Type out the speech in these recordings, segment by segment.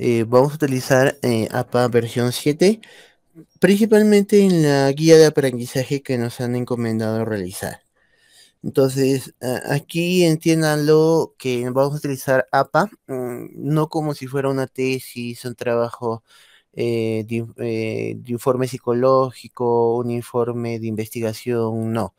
Eh, vamos a utilizar eh, APA versión 7, principalmente en la guía de aprendizaje que nos han encomendado realizar. Entonces, aquí entiéndanlo que vamos a utilizar APA, mm, no como si fuera una tesis, un trabajo eh, de, informe psicológico, un informe de investigación, no.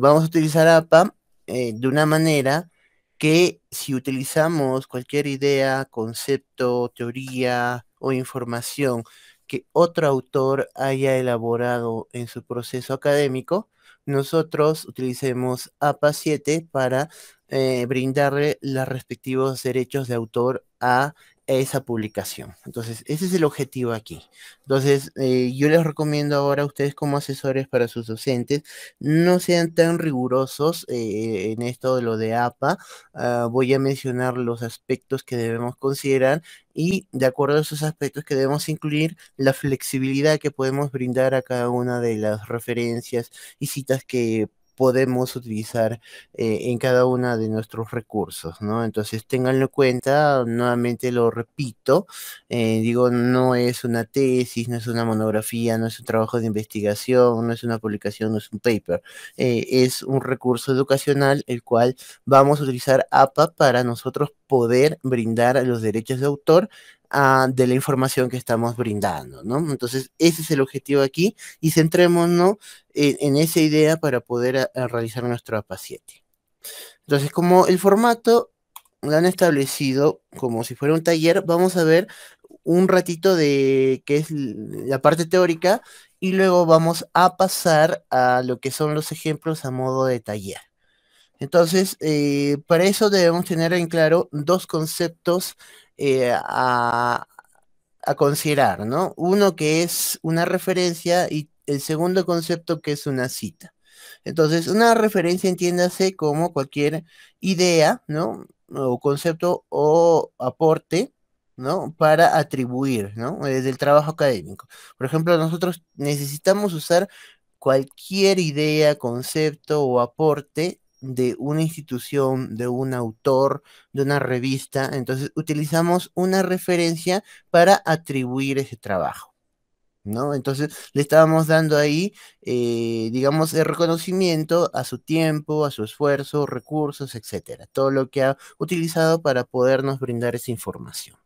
vamos a utilizar APA de una manera que si utilizamos cualquier idea, concepto, teoría o información que otro autor haya elaborado en su proceso académico, nosotros utilicemos APA 7 para eh, brindarle los respectivos derechos de autor a esa publicación. Entonces, ese es el objetivo aquí. Entonces, eh, yo les recomiendo ahora a ustedes como asesores para sus docentes, no sean tan rigurosos eh, en esto de lo de APA. Ah, voy a mencionar los aspectos que debemos considerar y de acuerdo a esos aspectos que debemos incluir, la flexibilidad que podemos brindar a cada una de las referencias y citas que podemos utilizar eh, en cada uno de nuestros recursos, ¿no? Entonces, ténganlo en cuenta, nuevamente lo repito, eh, digo, no es una tesis, no es una monografía, no es un trabajo de investigación, no es una publicación, no es un paper, eh, es un recurso educacional el cual vamos a utilizar APA para nosotros poder brindar los derechos de autor Ah, de la información que estamos brindando, ¿no? Entonces, ese es el objetivo aquí y centrémonos en, esa idea para poder ah, ah, realizar nuestro APA Entonces, como el formato lo han establecido como si fuera un taller, vamos a ver un ratito de qué es la parte teórica y luego vamos a pasar a lo que son los ejemplos a modo de taller. Entonces, eh, para eso debemos tener en claro dos conceptos eh, a, a considerar, ¿no? Uno que es una referencia y el segundo concepto que es una cita. Entonces, una referencia entiéndase como cualquier idea, ¿no? O concepto o aporte, ¿no? Para atribuir, ¿no? Eh, Desde el trabajo académico. Por ejemplo, nosotros necesitamos usar cualquier idea, concepto o aporte de una institución, de un autor, de una revista. Entonces utilizamos una referencia para atribuir ese trabajo. ¿No? Entonces le estábamos dando ahí, eh, digamos, el reconocimiento a su tiempo, a su esfuerzo, recursos, etcétera. Todo lo que ha utilizado para podernos brindar esa información.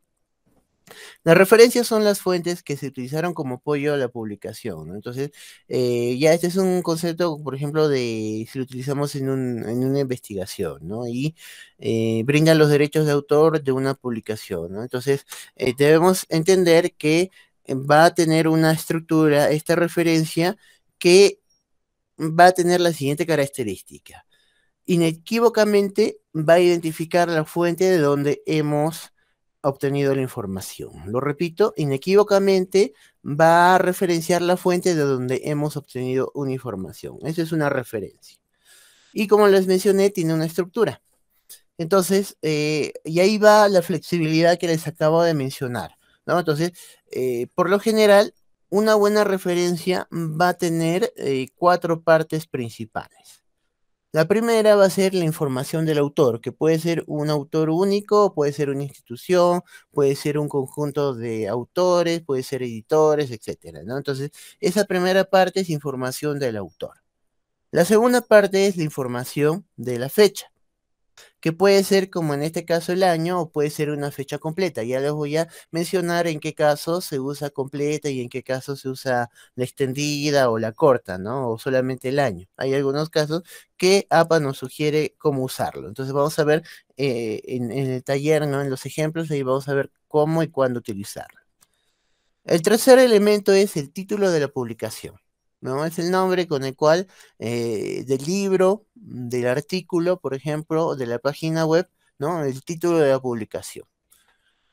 Las referencias son las fuentes que se utilizaron como apoyo a la publicación. Entonces, eh, ya este es un concepto, por ejemplo, de si lo utilizamos en, una investigación, ¿no? Y eh, brindan los derechos de autor de una publicación, ¿no? Entonces, eh, debemos entender que va a tener una estructura, esta referencia, que va a tener la siguiente característica. Inequívocamente va a identificar la fuente de donde hemos obtenido la información. Lo repito, inequívocamente va a referenciar la fuente de donde hemos obtenido una información. Esa es una referencia. Y como les mencioné, tiene una estructura. Entonces, eh, y ahí va la flexibilidad que les acabo de mencionar. Entonces, eh, por lo general, una buena referencia va a tener eh, cuatro partes principales. La primera va a ser la información del autor, que puede ser un autor único, puede ser una institución, puede ser un conjunto de autores, puede ser editores, etcétera, Entonces, esa primera parte es información del autor. La segunda parte es la información de la fecha que puede ser como en este caso el año o puede ser una fecha completa. Ya les voy a mencionar en qué casos se usa completa y en qué casos se usa la extendida o la corta, ¿no? O solamente el año. Hay algunos casos que APA nos sugiere cómo usarlo. Entonces vamos a ver eh, en, el taller, ¿no? En los ejemplos, ahí vamos a ver cómo y cuándo utilizar El tercer elemento es el título de la publicación. ¿no? Es el nombre con el cual eh, del libro, del artículo, por ejemplo, de la página web, ¿no? El título de la publicación.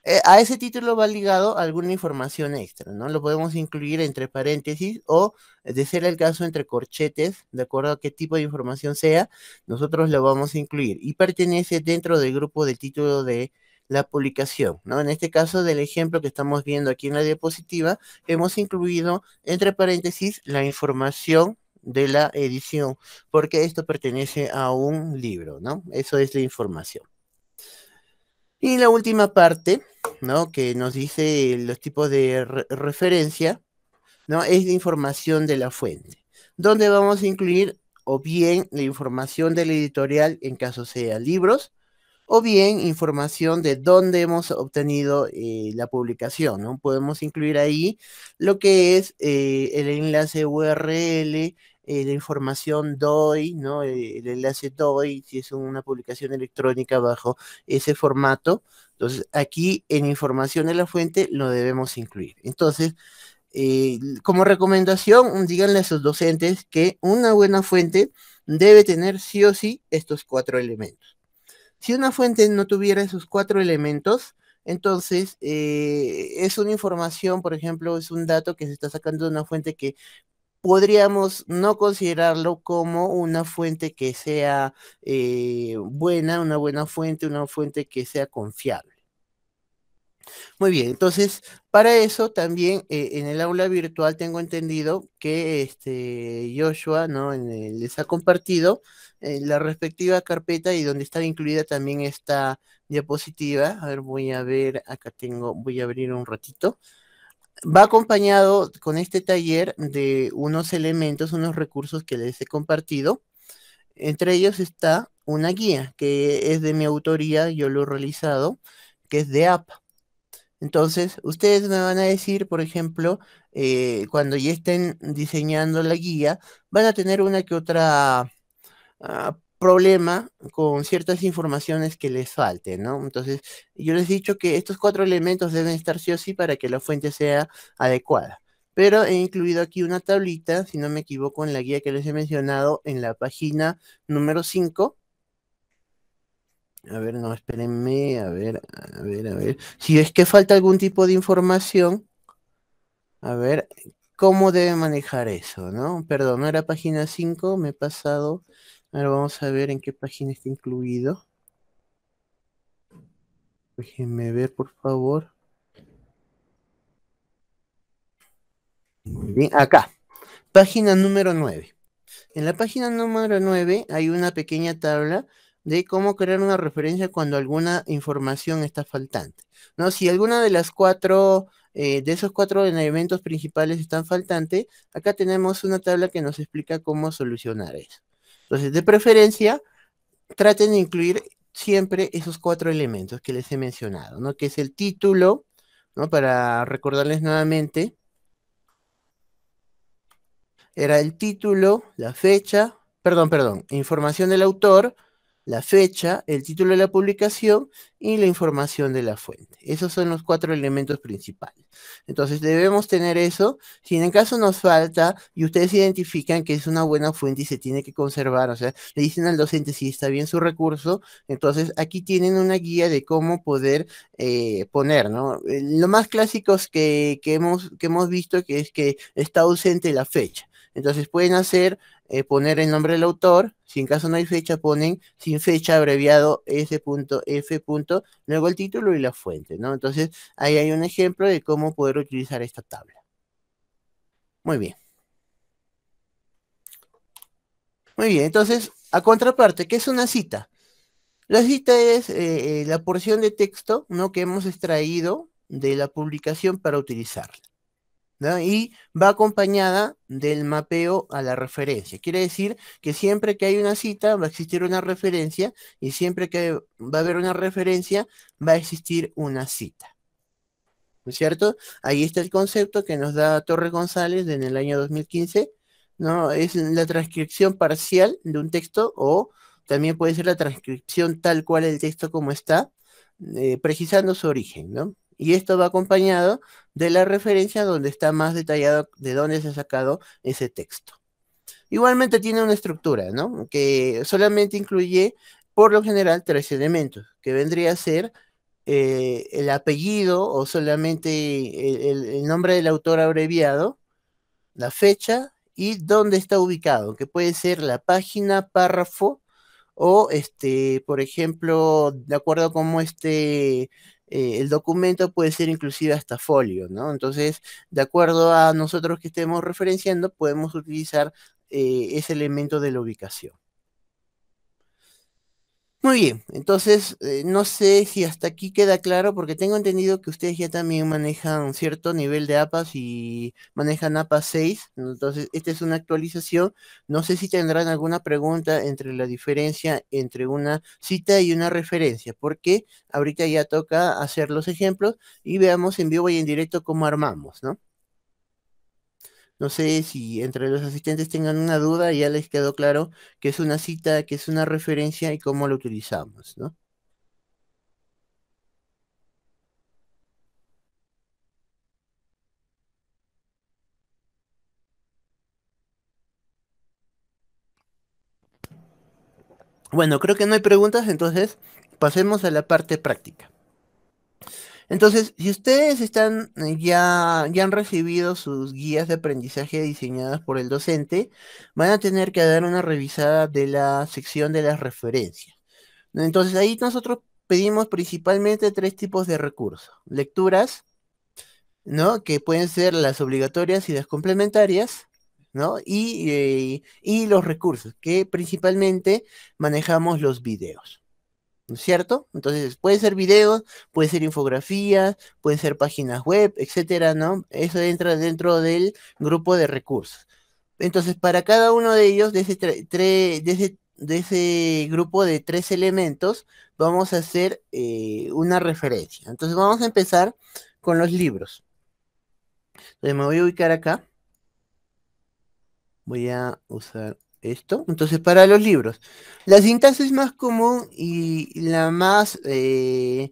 Eh, a ese título va ligado alguna información extra, ¿no? Lo podemos incluir entre paréntesis o, eh, de ser el caso, entre corchetes, de acuerdo a qué tipo de información sea, nosotros lo vamos a incluir. Y pertenece dentro del grupo de título de la publicación. ¿no? En este caso del ejemplo que estamos viendo aquí en la diapositiva, hemos incluido entre paréntesis la información de la edición, porque esto pertenece a un libro, ¿no? Eso es la información. Y la última parte, ¿no? Que nos dice los tipos de referencia, ¿no? Es la información de la fuente, donde vamos a incluir o bien la información del editorial en caso sea libros, o bien información de dónde hemos obtenido eh, la publicación. ¿no? Podemos incluir ahí lo que es eh, el enlace URL, eh, la información DOI, ¿no? el enlace DOI, si es una publicación electrónica bajo ese formato. Entonces, aquí en información de la fuente lo debemos incluir. Entonces, como recomendación, díganle a sus docentes que una buena fuente debe tener sí o sí estos cuatro elementos. Si una fuente no tuviera esos cuatro elementos, entonces eh, es una información, por ejemplo, es un dato que se está sacando de una fuente que podríamos no considerarlo como una fuente que sea eh, buena, una buena fuente, una fuente que sea confiable. Muy bien, entonces, para eso también eh, en el aula virtual tengo entendido que este Joshua, les ha compartido en eh, la respectiva carpeta y donde está incluida también esta diapositiva. A ver, voy a ver, acá tengo, voy a abrir un ratito. Va acompañado con este taller de unos elementos, unos recursos que les he compartido. Entre ellos está una guía que es de mi autoría, yo lo he realizado, que es de app. Entonces, ustedes me van a decir, por ejemplo, eh, cuando ya estén diseñando la guía, van a tener una que otra Ah, problema con ciertas informaciones que les falten, ¿no? Entonces, yo les he dicho que estos cuatro elementos deben estar sí o sí para que la fuente sea adecuada. Pero he incluido aquí una tablita, si no me equivoco, en la guía que les he mencionado en la página número 5. A ver, no, espérenme, a ver, a ver, a ver. Si es que falta algún tipo de información, a ver, ¿cómo debe manejar eso, no? Perdón, no era página 5, me he pasado... Ahora vamos a ver en qué página está incluido. Déjenme ver, por favor. Muy bien, acá. Página número 9. En la página número 9 hay una pequeña tabla de cómo crear una referencia cuando alguna información está faltante. ¿No? Si alguna de las cuatro, eh, de esos cuatro elementos principales están faltante, acá tenemos una tabla que nos explica cómo solucionar eso. Entonces, de preferencia, traten de incluir siempre esos cuatro elementos que les he mencionado, ¿no? Que es el título, ¿no? Para recordarles nuevamente, era el título, la fecha, perdón, perdón, información del autor, la fecha, el título de la publicación y la información de la fuente. Esos son los cuatro elementos principales. Entonces debemos tener eso. Si en el caso nos falta y ustedes identifican que es una buena fuente y se tiene que conservar, o sea, le dicen al docente si está bien su recurso, entonces aquí tienen una guía de cómo poder eh, poner, ¿no? Eh, lo más clásico que, que, hemos, que hemos visto que es que está ausente la fecha. Entonces pueden hacer, eh, poner el nombre del autor, si en caso no hay fecha, ponen sin fecha abreviado S.F. Luego el título y la fuente, ¿no? Entonces ahí hay un ejemplo de cómo poder utilizar esta tabla. Muy bien. Muy bien, entonces, a contraparte, ¿qué es una cita? La cita es eh, eh, la porción de texto ¿no? que hemos extraído de la publicación para utilizarla. Y va acompañada del mapeo a la referencia. Quiere decir que siempre que hay una cita va a existir una referencia y siempre que va a haber una referencia va a existir una cita. ¿No es cierto? Ahí está el concepto que nos da Torre González en el año 2015, ¿no? Es la transcripción parcial de un texto o también puede ser la transcripción tal cual el texto como está, eh, precisando su origen, ¿no? Y esto va acompañado de la referencia donde está más detallado de dónde se ha sacado ese texto. Igualmente tiene una estructura, ¿no? Que solamente incluye, por lo general, tres elementos, que vendría a ser eh, el apellido o solamente el, nombre del autor abreviado, la fecha y dónde está ubicado, que puede ser la página, párrafo o, este, por ejemplo, de acuerdo a cómo este eh, el documento puede ser inclusive hasta folio, ¿no? Entonces, de acuerdo a nosotros que estemos referenciando, podemos utilizar eh, ese elemento de la ubicación. Muy bien, entonces eh, no sé si hasta aquí queda claro, porque tengo entendido que ustedes ya también manejan un cierto nivel de APAs y manejan APA 6, entonces esta es una actualización. No sé si tendrán alguna pregunta entre la diferencia entre una cita y una referencia, porque ahorita ya toca hacer los ejemplos y veamos en vivo y en directo cómo armamos, ¿no? No sé si entre los asistentes tengan una duda, ya les quedó claro que es una cita, que es una referencia y cómo la utilizamos, ¿no? Bueno, creo que no hay preguntas, entonces pasemos a la parte práctica. Entonces, si ustedes están eh, ya, ya han recibido sus guías de aprendizaje diseñadas por el docente, van a tener que dar una revisada de la sección de las referencias. Entonces, ahí nosotros pedimos principalmente tres tipos de recursos. Lecturas, ¿no? Que pueden ser las obligatorias y las complementarias, ¿no? Y, eh, y los recursos, que principalmente manejamos los videos. ¿no es cierto? Entonces, puede ser videos, puede ser infografías, pueden ser páginas web, etcétera, ¿no? Eso entra dentro del grupo de recursos. Entonces, para cada uno de ellos, de ese, grupo de tres elementos, vamos a hacer eh, una referencia. Entonces, vamos a empezar con los libros. Entonces, me voy a ubicar acá. Voy a usar esto. Entonces, para los libros, la sintaxis más común y la más eh,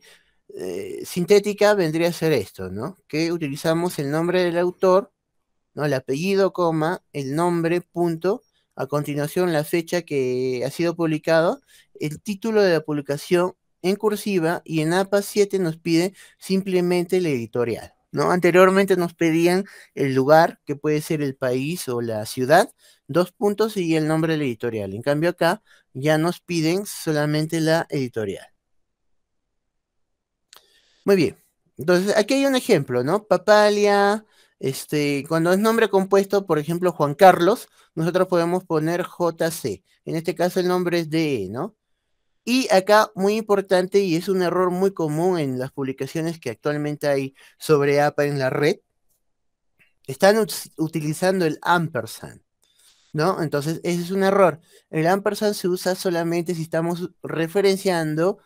eh, sintética vendría a ser esto, ¿no? Que utilizamos el nombre del autor, ¿no? El apellido, coma, el nombre, punto, a continuación la fecha que ha sido publicado, el título de la publicación en cursiva y en APA 7 nos pide simplemente la editorial. Anteriormente nos pedían el lugar, que puede ser el país o la ciudad, dos puntos y el nombre de la editorial. En cambio acá ya nos piden solamente la editorial. Muy bien. Entonces, aquí hay un ejemplo, ¿no? Papalia, este, cuando es nombre compuesto, por ejemplo, Juan Carlos, nosotros podemos poner JC. En este caso el nombre es DE, ¿no? Y acá, muy importante, y es un error muy común en las publicaciones que actualmente hay sobre APA en la red, están utilizando el ampersand, ¿no? Entonces, ese es un error. El ampersand se usa solamente si estamos referenciando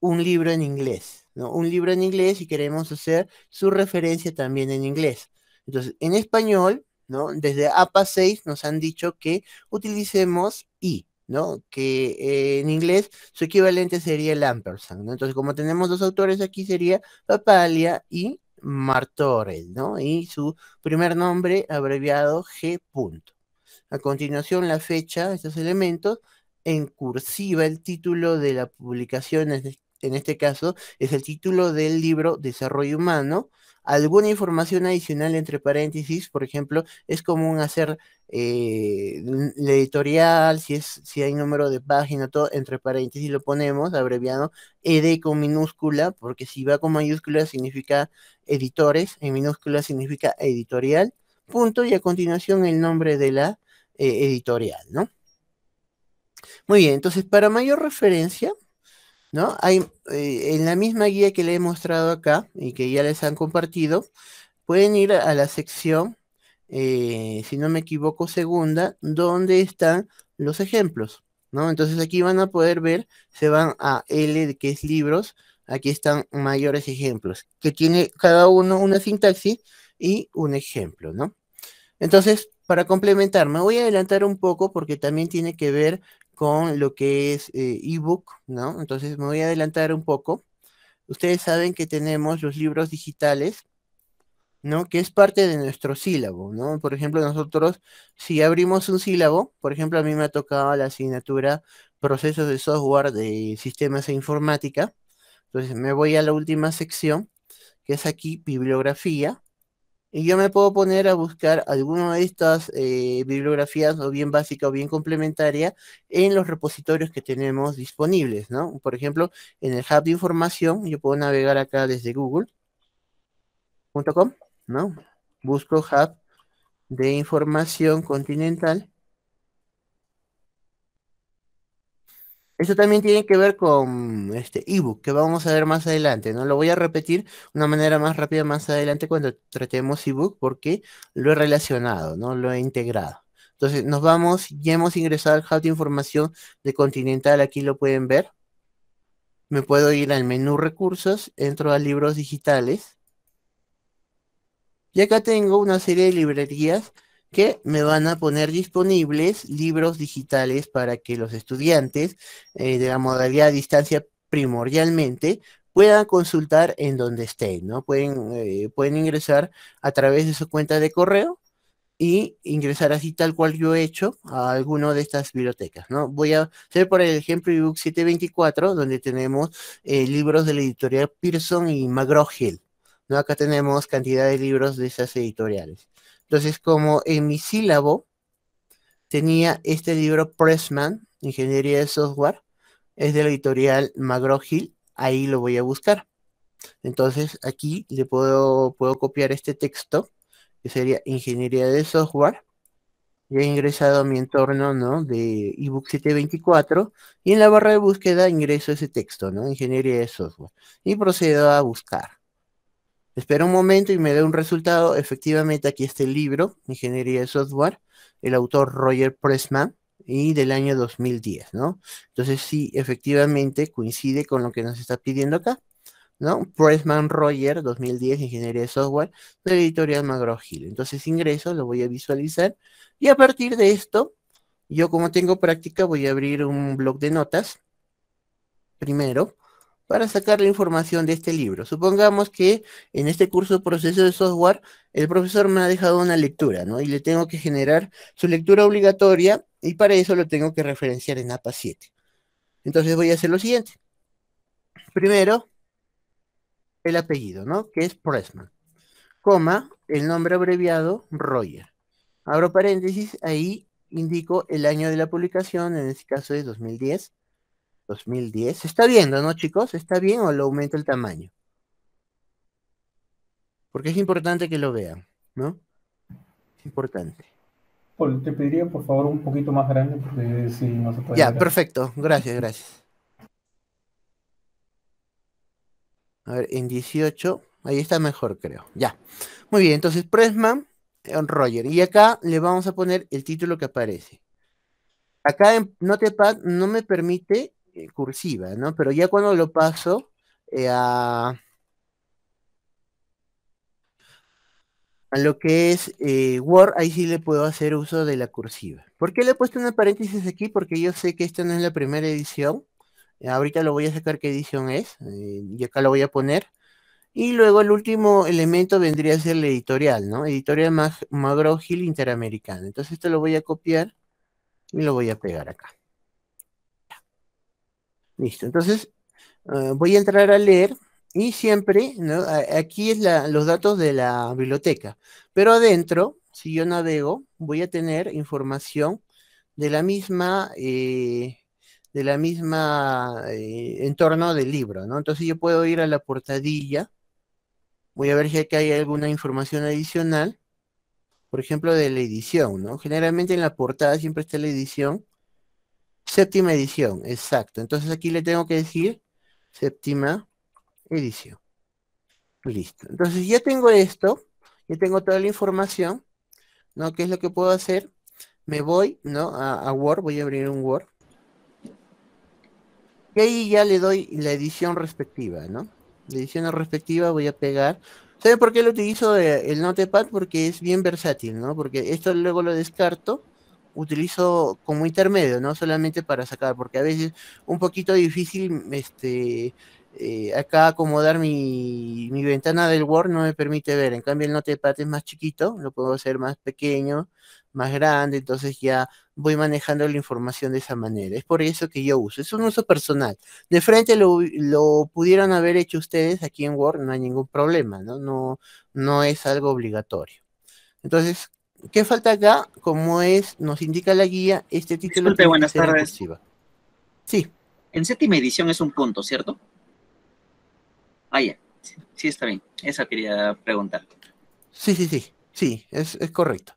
un libro en inglés, ¿no? Un libro en inglés y queremos hacer su referencia también en inglés. Entonces, en español, ¿no? Desde APA 6 nos han dicho que utilicemos i. ¿no? Que eh, en inglés su equivalente sería el Entonces, como tenemos dos autores aquí, sería Papalia y Martorell, ¿no? Y su primer nombre abreviado G. A continuación, la fecha, estos elementos, en cursiva el título de la publicación, en este, este caso, es el título del libro Desarrollo Humano, alguna información adicional entre paréntesis, por ejemplo, es común hacer eh, la editorial, si, es, si hay número de página, todo entre paréntesis lo ponemos, abreviado, ed con minúscula, porque si va con mayúscula significa editores, en minúscula significa editorial, punto, y a continuación el nombre de la eh, editorial, ¿no? Muy bien, entonces para mayor referencia, ¿no? Hay, eh, en la misma guía que le he mostrado acá y que ya les han compartido, pueden ir a la sección, eh, si no me equivoco, segunda, donde están los ejemplos, ¿no? Entonces aquí van a poder ver, se van a L, que es libros, aquí están mayores ejemplos, que tiene cada uno una sintaxis y un ejemplo, ¿no? Entonces, para complementar, me voy a adelantar un poco porque también tiene que ver con lo que es eh, ebook, ¿no? Entonces me voy a adelantar un poco. Ustedes saben que tenemos los libros digitales, ¿no? Que es parte de nuestro sílabo, ¿no? Por ejemplo, nosotros, si abrimos un sílabo, por ejemplo, a mí me ha tocado la asignatura procesos de software de sistemas e informática. Entonces me voy a la última sección, que es aquí bibliografía, y yo me puedo poner a buscar alguna de estas eh, bibliografías, o bien básica o bien complementaria, en los repositorios que tenemos disponibles, ¿no? Por ejemplo, en el hub de información, yo puedo navegar acá desde google.com, ¿no? Busco hub de información continental Eso también tiene que ver con este ebook que vamos a ver más adelante, ¿no? Lo voy a repetir de una manera más rápida más adelante cuando tratemos ebook porque lo he relacionado, ¿no? Lo he integrado. Entonces nos vamos, ya hemos ingresado al hub de información de Continental, aquí lo pueden ver. Me puedo ir al menú recursos, entro a libros digitales. Y acá tengo una serie de librerías que me van a poner disponibles libros digitales para que los estudiantes eh, de la modalidad a distancia primordialmente puedan consultar en donde estén, ¿no? Pueden, eh, pueden ingresar a través de su cuenta de correo y ingresar así tal cual yo he hecho a alguno de estas bibliotecas, ¿no? Voy a hacer por el ejemplo ebook 724, donde tenemos eh, libros de la editorial Pearson y McGraw-Hill, ¿no? Acá tenemos cantidad de libros de esas editoriales. Entonces, como en mi sílabo tenía este libro Pressman, Ingeniería de Software, es de la editorial McGraw-Hill, ahí lo voy a buscar. Entonces, aquí le puedo, puedo copiar este texto, que sería Ingeniería de Software. Ya he ingresado a mi entorno ¿no? de ebook 724 y en la barra de búsqueda ingreso ese texto, ¿no? Ingeniería de software. Y procedo a buscar. Espera un momento y me dé un resultado. Efectivamente, aquí está el libro, Ingeniería de Software, el autor Roger Pressman, y del año 2010, ¿no? Entonces, sí, efectivamente coincide con lo que nos está pidiendo acá, ¿no? Pressman Roger, 2010, Ingeniería de Software, de la editorial Magro Hill. Entonces, ingreso, lo voy a visualizar, y a partir de esto, yo como tengo práctica, voy a abrir un blog de notas, primero, para sacar la información de este libro. Supongamos que en este curso de proceso de software, el profesor me ha dejado una lectura, ¿no? Y le tengo que generar su lectura obligatoria y para eso lo tengo que referenciar en APA 7. Entonces voy a hacer lo siguiente. Primero, el apellido, ¿no? Que es Pressman. Coma, el nombre abreviado, Roger. Abro paréntesis, ahí indico el año de la publicación, en este caso es 2010. 2010. está viendo, no, chicos? ¿Está bien o lo aumenta el tamaño? Porque es importante que lo vean, ¿no? Es importante. te pediría por favor un poquito más grande porque si no Ya, perfecto. Gracias, gracias. A ver, en 18. Ahí está mejor, creo. Ya. Muy bien, entonces Pressman, eh, Roger. Y acá le vamos a poner el título que aparece. Acá en Notepad no me permite eh, cursiva, ¿no? Pero ya cuando lo paso eh, a, lo que es eh, Word, ahí sí le puedo hacer uso de la cursiva. ¿Por qué le he puesto una paréntesis aquí? Porque yo sé que esta no es la primera edición. Ahorita lo voy a sacar qué edición es, y acá lo voy a poner. Y luego el último elemento vendría a ser la editorial, ¿no? Editorial más Magro Gil Interamericana. Entonces esto lo voy a copiar y lo voy a pegar acá. Listo, entonces eh, voy a entrar a leer y siempre, aquí es los datos de la biblioteca, pero adentro, si yo navego, voy a tener información de la misma, eh, de la misma eh, entorno del libro, ¿no? Entonces yo puedo ir a la portadilla, voy a ver si aquí hay alguna información adicional, por ejemplo, de la edición, ¿no? Generalmente en la portada siempre está la edición, Séptima edición, exacto. Entonces aquí le tengo que decir séptima edición. Listo. Entonces ya tengo esto, ya tengo toda la información, ¿no? ¿Qué es lo que puedo hacer? Me voy, ¿no? A, Word, voy a abrir un Word. Y ahí ya le doy la edición respectiva, ¿no? La edición respectiva voy a pegar. ¿Saben por qué lo utilizo eh, el Notepad? Porque es bien versátil, ¿no? Porque esto luego lo descarto utilizo como intermedio, no solamente para sacar, porque a veces un poquito difícil, este, eh, acá acomodar mi, ventana del Word no me permite ver, en cambio el notepad es más chiquito, lo puedo hacer más pequeño, más grande, entonces ya voy manejando la información de esa manera. Es por eso que yo uso, es un uso personal. De frente lo, lo pudieran haber hecho ustedes aquí en Word, no hay ningún problema, ¿no? No, no es algo obligatorio. Entonces, ¿Qué falta acá? Como es, nos indica la guía, este título. Disculpe, buenas tardes. Sí. En séptima edición es un punto, ¿cierto? Ah, ya. Sí, está bien. Esa quería preguntarte. Sí, sí, sí. Sí, es, correcto.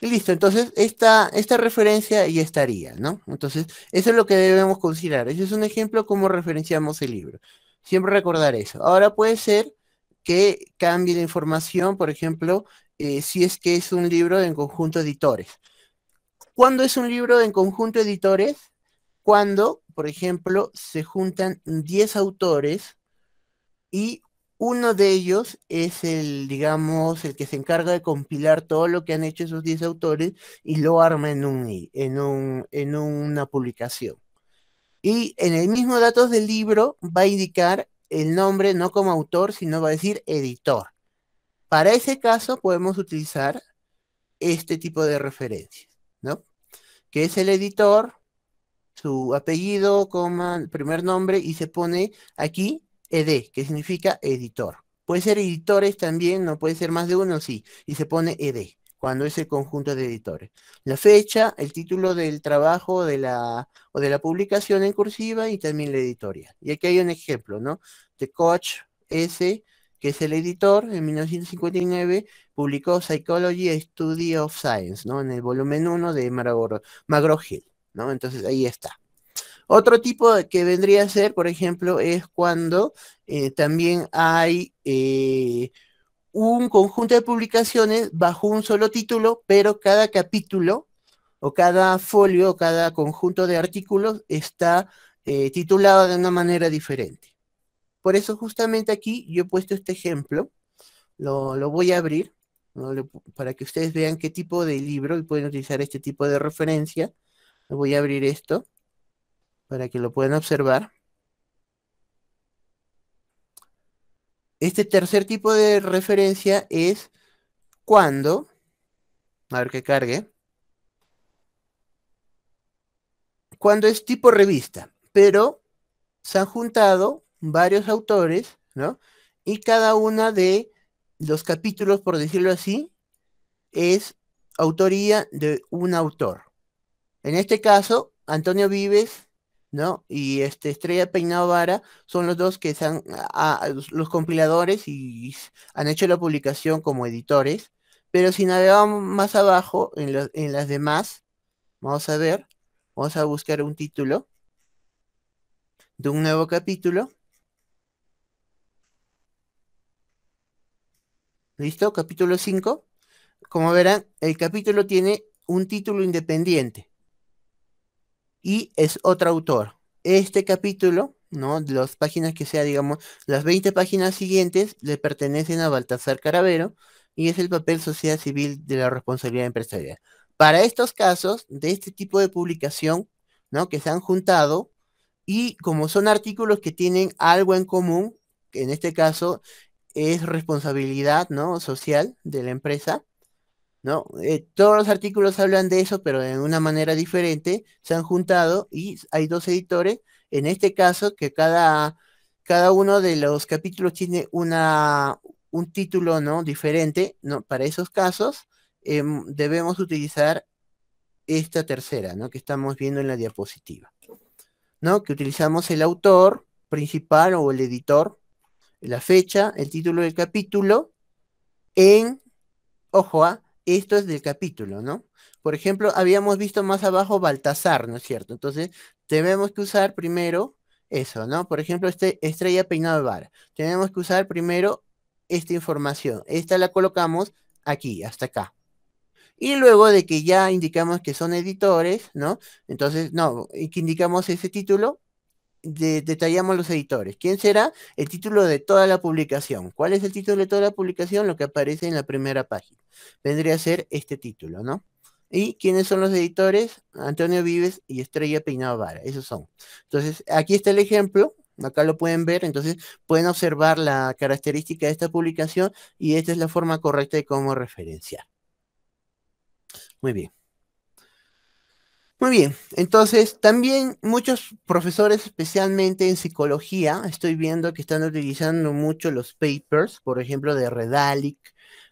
listo, entonces esta, esta referencia ya estaría, ¿no? Entonces, eso es lo que debemos considerar. Ese es un ejemplo cómo referenciamos el libro. Siempre recordar eso. Ahora puede ser que cambie la información, por ejemplo, eh, si es que es un libro en conjunto editores. ¿Cuándo es un libro en conjunto editores? Cuando, por ejemplo, se juntan 10 autores y uno de ellos es el, digamos, el que se encarga de compilar todo lo que han hecho esos 10 autores y lo arma en, un, en, en una publicación. Y en el mismo datos del libro va a indicar el nombre no como autor, sino va a decir editor. Para ese caso podemos utilizar este tipo de referencia, ¿no? Que es el editor, su apellido, coma, primer nombre, y se pone aquí ed, que significa editor. Puede ser editores también, no puede ser más de uno, sí, y se pone ed, cuando es el conjunto de editores. La fecha, el título del trabajo de la, o de la publicación en cursiva y también la editorial. Y aquí hay un ejemplo, ¿no? De Coach S que es el editor, en 1959 publicó Psychology Study of Science, ¿no? En el volumen 1 de Magro, ¿no? Entonces ahí está. Otro tipo que vendría a ser, por ejemplo, es cuando eh, también hay eh, un conjunto de publicaciones bajo un solo título, pero cada capítulo o cada folio, o cada conjunto de artículos está eh, titulado de una manera diferente. Por eso justamente aquí yo he puesto este ejemplo, lo, voy a abrir para que ustedes vean qué tipo de libro y pueden utilizar este tipo de referencia. voy a abrir esto para que lo puedan observar. Este tercer tipo de referencia es cuando, a ver que cargue, cuando es tipo revista, pero se han juntado varios autores, ¿no? Y cada una de los capítulos, por decirlo así, es autoría de un autor. En este caso, Antonio Vives, ¿no? Y este Estrella Peinado Vara son los dos que están a, los compiladores y, han hecho la publicación como editores. Pero si navegamos más abajo en las demás, vamos a ver, vamos a buscar un título de un nuevo capítulo. ¿Listo? Capítulo 5. Como verán, el capítulo tiene un título independiente y es otro autor. Este capítulo, ¿no? Las páginas que sea, digamos, las 20 páginas siguientes le pertenecen a Baltasar Caravero y es el papel sociedad civil de la responsabilidad empresarial. Para estos casos, de este tipo de publicación, ¿no? Que se han juntado y como son artículos que tienen algo en común, en este caso es responsabilidad ¿no? social de la empresa. ¿no? Eh, todos los artículos hablan de eso, pero de una manera diferente. Se han juntado y hay dos editores. En este caso, que cada, cada uno de los capítulos tiene una, un título ¿no? diferente. ¿no? Para esos casos, em, debemos utilizar esta tercera, ¿no? que estamos viendo en la diapositiva. ¿no? Que utilizamos el autor principal o el editor la fecha, el título del capítulo, en, ojo, ah, esto es del capítulo, ¿no? Por ejemplo, habíamos visto más abajo Baltasar, ¿no es cierto? Entonces, tenemos que usar primero eso, ¿no? Por ejemplo, este estrella peinado de Tenemos que usar primero esta información. Esta la colocamos aquí, hasta acá. Y luego de que ya indicamos que son editores, ¿no? Entonces, no, que indicamos ese título, detallamos los editores. ¿Quién será? El título de toda la publicación. ¿Cuál es el título de toda la publicación? Lo que aparece en la primera página. Vendría a ser este título, ¿no? ¿Y quiénes son los editores? Antonio Vives y Estrella Peinado Vara. Esos son. Entonces, aquí está el ejemplo. Acá lo pueden ver, entonces pueden observar la característica de esta publicación y esta es la forma correcta de cómo referenciar. Muy bien. Muy bien, entonces también muchos profesores, especialmente en psicología, estoy viendo que están utilizando mucho los papers, por ejemplo, de Redalic,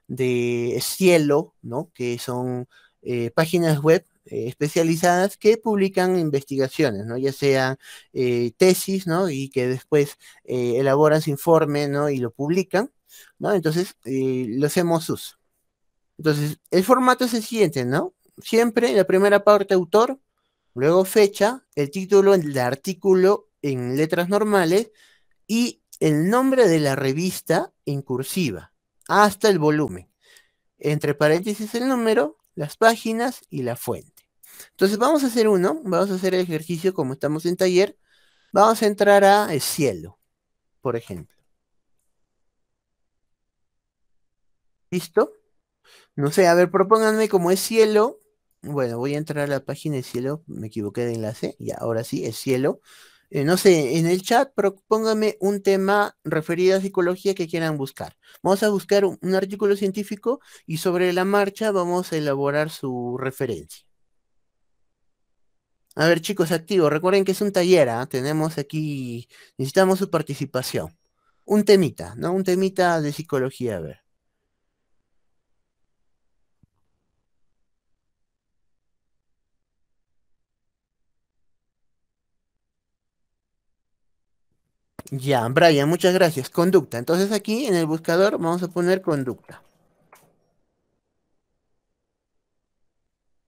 de Cielo, ¿no? Que son eh, páginas web eh, especializadas que publican investigaciones, ¿no? Ya sea eh, tesis, ¿no? Y que después elaboran su informe, ¿no? Y lo publican, ¿no? Entonces, lo hacemos uso. Entonces, el formato es el siguiente, ¿no? siempre la primera parte autor, luego fecha, el título del artículo en letras normales y el nombre de la revista en cursiva, hasta el volumen. Entre paréntesis el número, las páginas y la fuente. Entonces vamos a hacer uno, vamos a hacer el ejercicio como estamos en taller. Vamos a entrar a cielo, por ejemplo. ¿Listo? No sé, a ver, propónganme cómo es cielo, bueno, voy a entrar a la página de cielo. Me equivoqué de enlace. Ya, ahora sí, es cielo. Eh, no sé, en el chat propóngame un tema referido a psicología que quieran buscar. Vamos a buscar un, artículo científico y sobre la marcha vamos a elaborar su referencia. A ver, chicos, activo, Recuerden que es un taller. ¿ah? Tenemos aquí, necesitamos su participación. Un temita, ¿no? Un temita de psicología, a ver. Ya, Brian, muchas gracias. Conducta. Entonces aquí en el buscador vamos a poner conducta.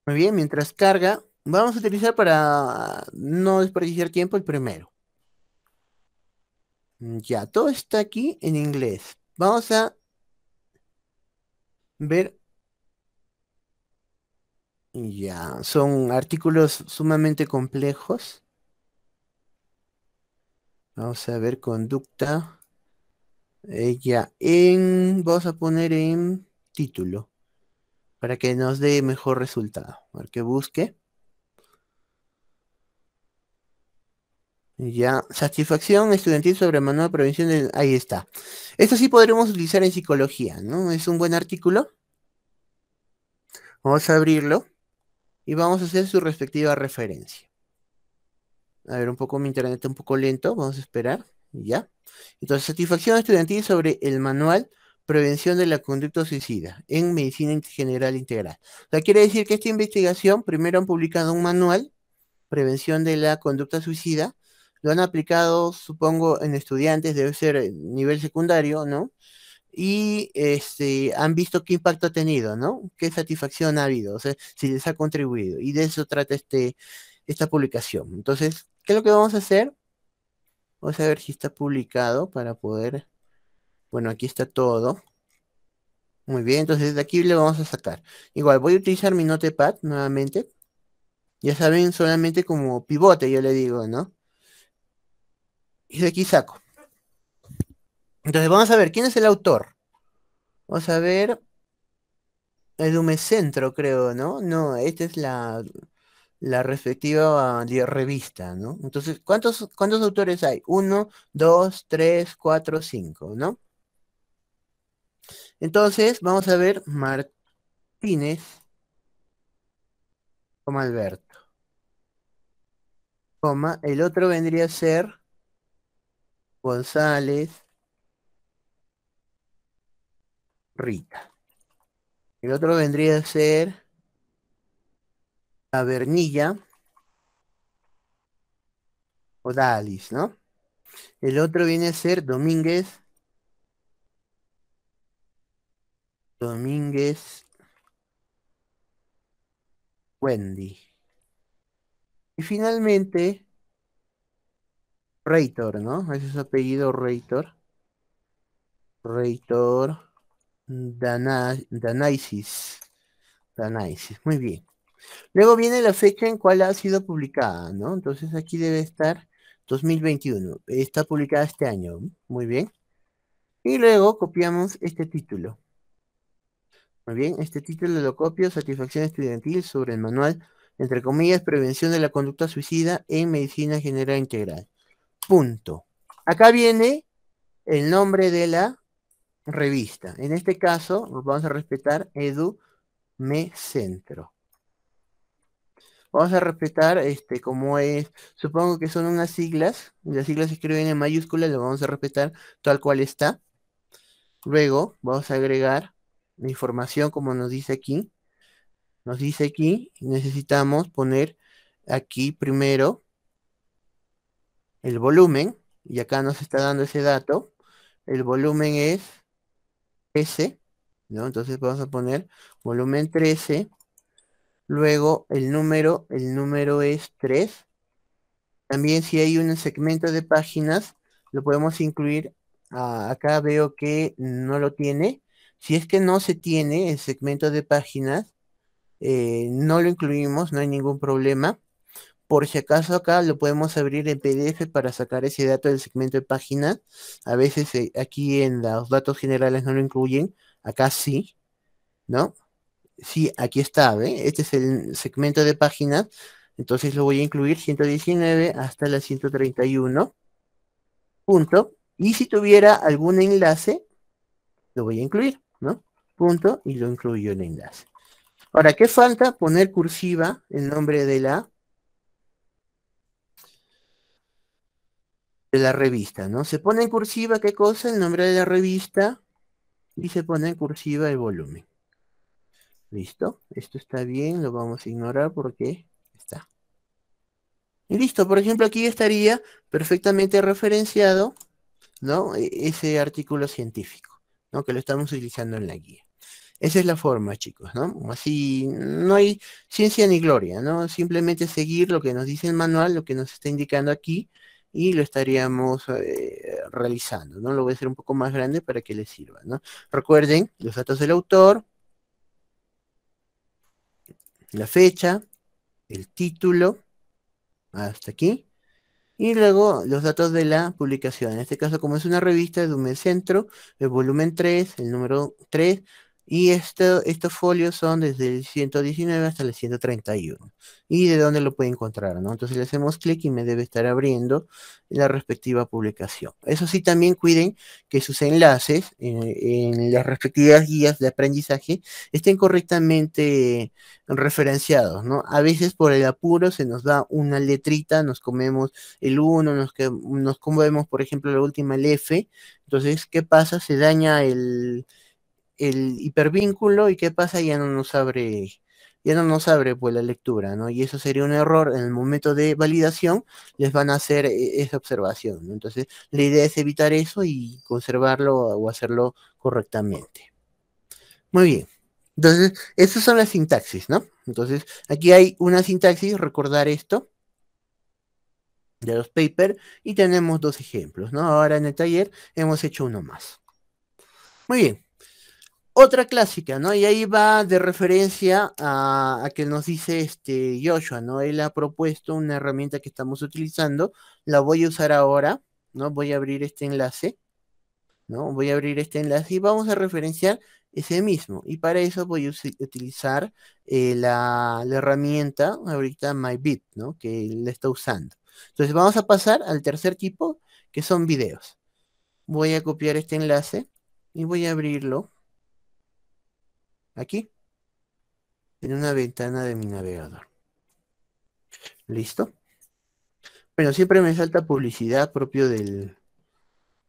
Muy bien, mientras carga, vamos a utilizar para no desperdiciar tiempo el primero. Ya, todo está aquí en inglés. Vamos a ver. Ya, son artículos sumamente complejos. Vamos a ver conducta. Ella en. Vamos a poner en título. Para que nos dé mejor resultado. A que busque. Ya, satisfacción estudiantil sobre manual de prevención. Ahí está. Esto sí podremos utilizar en psicología, ¿no? Es un buen artículo. Vamos a abrirlo y vamos a hacer su respectiva referencia. A ver, un poco mi internet está un poco lento, vamos a esperar, ya. Entonces, satisfacción estudiantil sobre el manual Prevención de la Conducta Suicida en Medicina General Integral. O sea, quiere decir que esta investigación, primero han publicado un manual, Prevención de la Conducta Suicida, lo han aplicado, supongo, en estudiantes, debe ser nivel secundario, ¿no? Y este, han visto qué impacto ha tenido, ¿no? Qué satisfacción ha habido, o sea, si les ha contribuido. Y de eso trata este, esta publicación. Entonces, ¿Qué es lo que vamos a hacer? Vamos a ver si está publicado para poder... Bueno, aquí está todo. Muy bien, entonces de aquí le vamos a sacar. Igual, voy a utilizar mi notepad nuevamente. Ya saben, solamente como pivote, yo le digo, ¿no? Y de aquí saco. Entonces vamos a ver, ¿quién es el autor? Vamos a ver... El Centro, creo, ¿no? No, esta es la la respectiva revista, ¿no? Entonces, ¿cuántos, cuántos autores hay? Uno, dos, tres, cuatro, cinco, ¿no? Entonces, vamos a ver Martínez como Alberto. Toma, el otro vendría a ser González Rita. El otro vendría a ser Vernilla o Dalis, ¿no? El otro viene a ser Domínguez. Domínguez Wendy. Y finalmente, Reitor, ¿no? Ese es su apellido, Reitor. Reitor Danaisis. Danaisis, muy bien. Luego viene la fecha en cual ha sido publicada, ¿no? Entonces aquí debe estar 2021. Está publicada este año. Muy bien. Y luego copiamos este título. Muy bien, este título lo copio, Satisfacción Estudiantil sobre el manual, entre comillas, Prevención de la Conducta Suicida en Medicina General Integral. Punto. Acá viene el nombre de la revista. En este caso, vamos a respetar Edu Me Centro. Vamos a respetar este como es, supongo que son unas siglas, las siglas se escriben en mayúsculas, lo vamos a respetar tal cual está. Luego vamos a agregar la información como nos dice aquí. Nos dice aquí, necesitamos poner aquí primero el volumen, y acá nos está dando ese dato. El volumen es S, ¿no? Entonces vamos a poner volumen 13 Luego el número, el número es 3. También si hay un segmento de páginas, lo podemos incluir. Ah, acá veo que no lo tiene. Si es que no se tiene el segmento de páginas, eh, no lo incluimos, no hay ningún problema. Por si acaso acá lo podemos abrir en PDF para sacar ese dato del segmento de página. A veces eh, aquí en los datos generales no lo incluyen, acá sí, ¿no? Sí, aquí está, ¿ve? Este es el segmento de páginas. Entonces lo voy a incluir 119 hasta la 131. Punto. Y si tuviera algún enlace, lo voy a incluir, ¿no? Punto y lo incluyo en el enlace. Ahora, ¿qué falta? Poner cursiva el nombre de la de la revista, ¿no? Se pone en cursiva qué cosa, el nombre de la revista y se pone en cursiva el volumen. Listo, esto está bien, lo vamos a ignorar porque está. Y listo, por ejemplo, aquí estaría perfectamente referenciado, ¿no? E, ese artículo científico, ¿no? Que lo estamos utilizando en la guía. Esa es la forma, chicos, ¿no? Así no hay ciencia ni gloria, ¿no? Simplemente seguir lo que nos dice el manual, lo que nos está indicando aquí, y lo estaríamos eh, realizando, ¿no? Lo voy a hacer un poco más grande para que les sirva, ¿no? Recuerden los datos del autor, la fecha, el título, hasta aquí, y luego los datos de la publicación. En este caso, como es una revista, es de un centro, el volumen 3, el número 3, y estos folios son desde el 119 hasta el 131. Y de dónde lo puede encontrar, ¿no? Entonces le hacemos clic y me debe estar abriendo la respectiva publicación. Eso sí, también cuiden que sus enlaces eh, en, las respectivas guías de aprendizaje estén correctamente referenciados, ¿no? A veces por el apuro se nos da una letrita, nos comemos el 1, nos, nos comemos, por ejemplo, la última, el F. Entonces, ¿qué pasa? Se daña el el hipervínculo y qué pasa, ya no nos abre, ya no nos abre pues la lectura, ¿no? Y eso sería un error. En el momento de validación les van a hacer eh, esa observación, Entonces, la idea es evitar eso y conservarlo o hacerlo correctamente. Muy bien. Entonces, estas son las sintaxis, ¿no? Entonces, aquí hay una sintaxis, recordar esto de los papers y tenemos dos ejemplos, ¿no? Ahora en el taller hemos hecho uno más. Muy bien, otra clásica, ¿no? Y ahí va de referencia a, que nos dice este Joshua, ¿no? Él ha propuesto una herramienta que estamos utilizando, la voy a usar ahora, ¿no? Voy a abrir este enlace, ¿no? Voy a abrir este enlace y vamos a referenciar ese mismo. Y para eso voy a utilizar eh, la, la, herramienta, ahorita MyBit, ¿no? Que él está usando. Entonces vamos a pasar al tercer tipo, que son videos. Voy a copiar este enlace y voy a abrirlo aquí, en una ventana de mi navegador. ¿Listo? Bueno, siempre me salta publicidad propio del,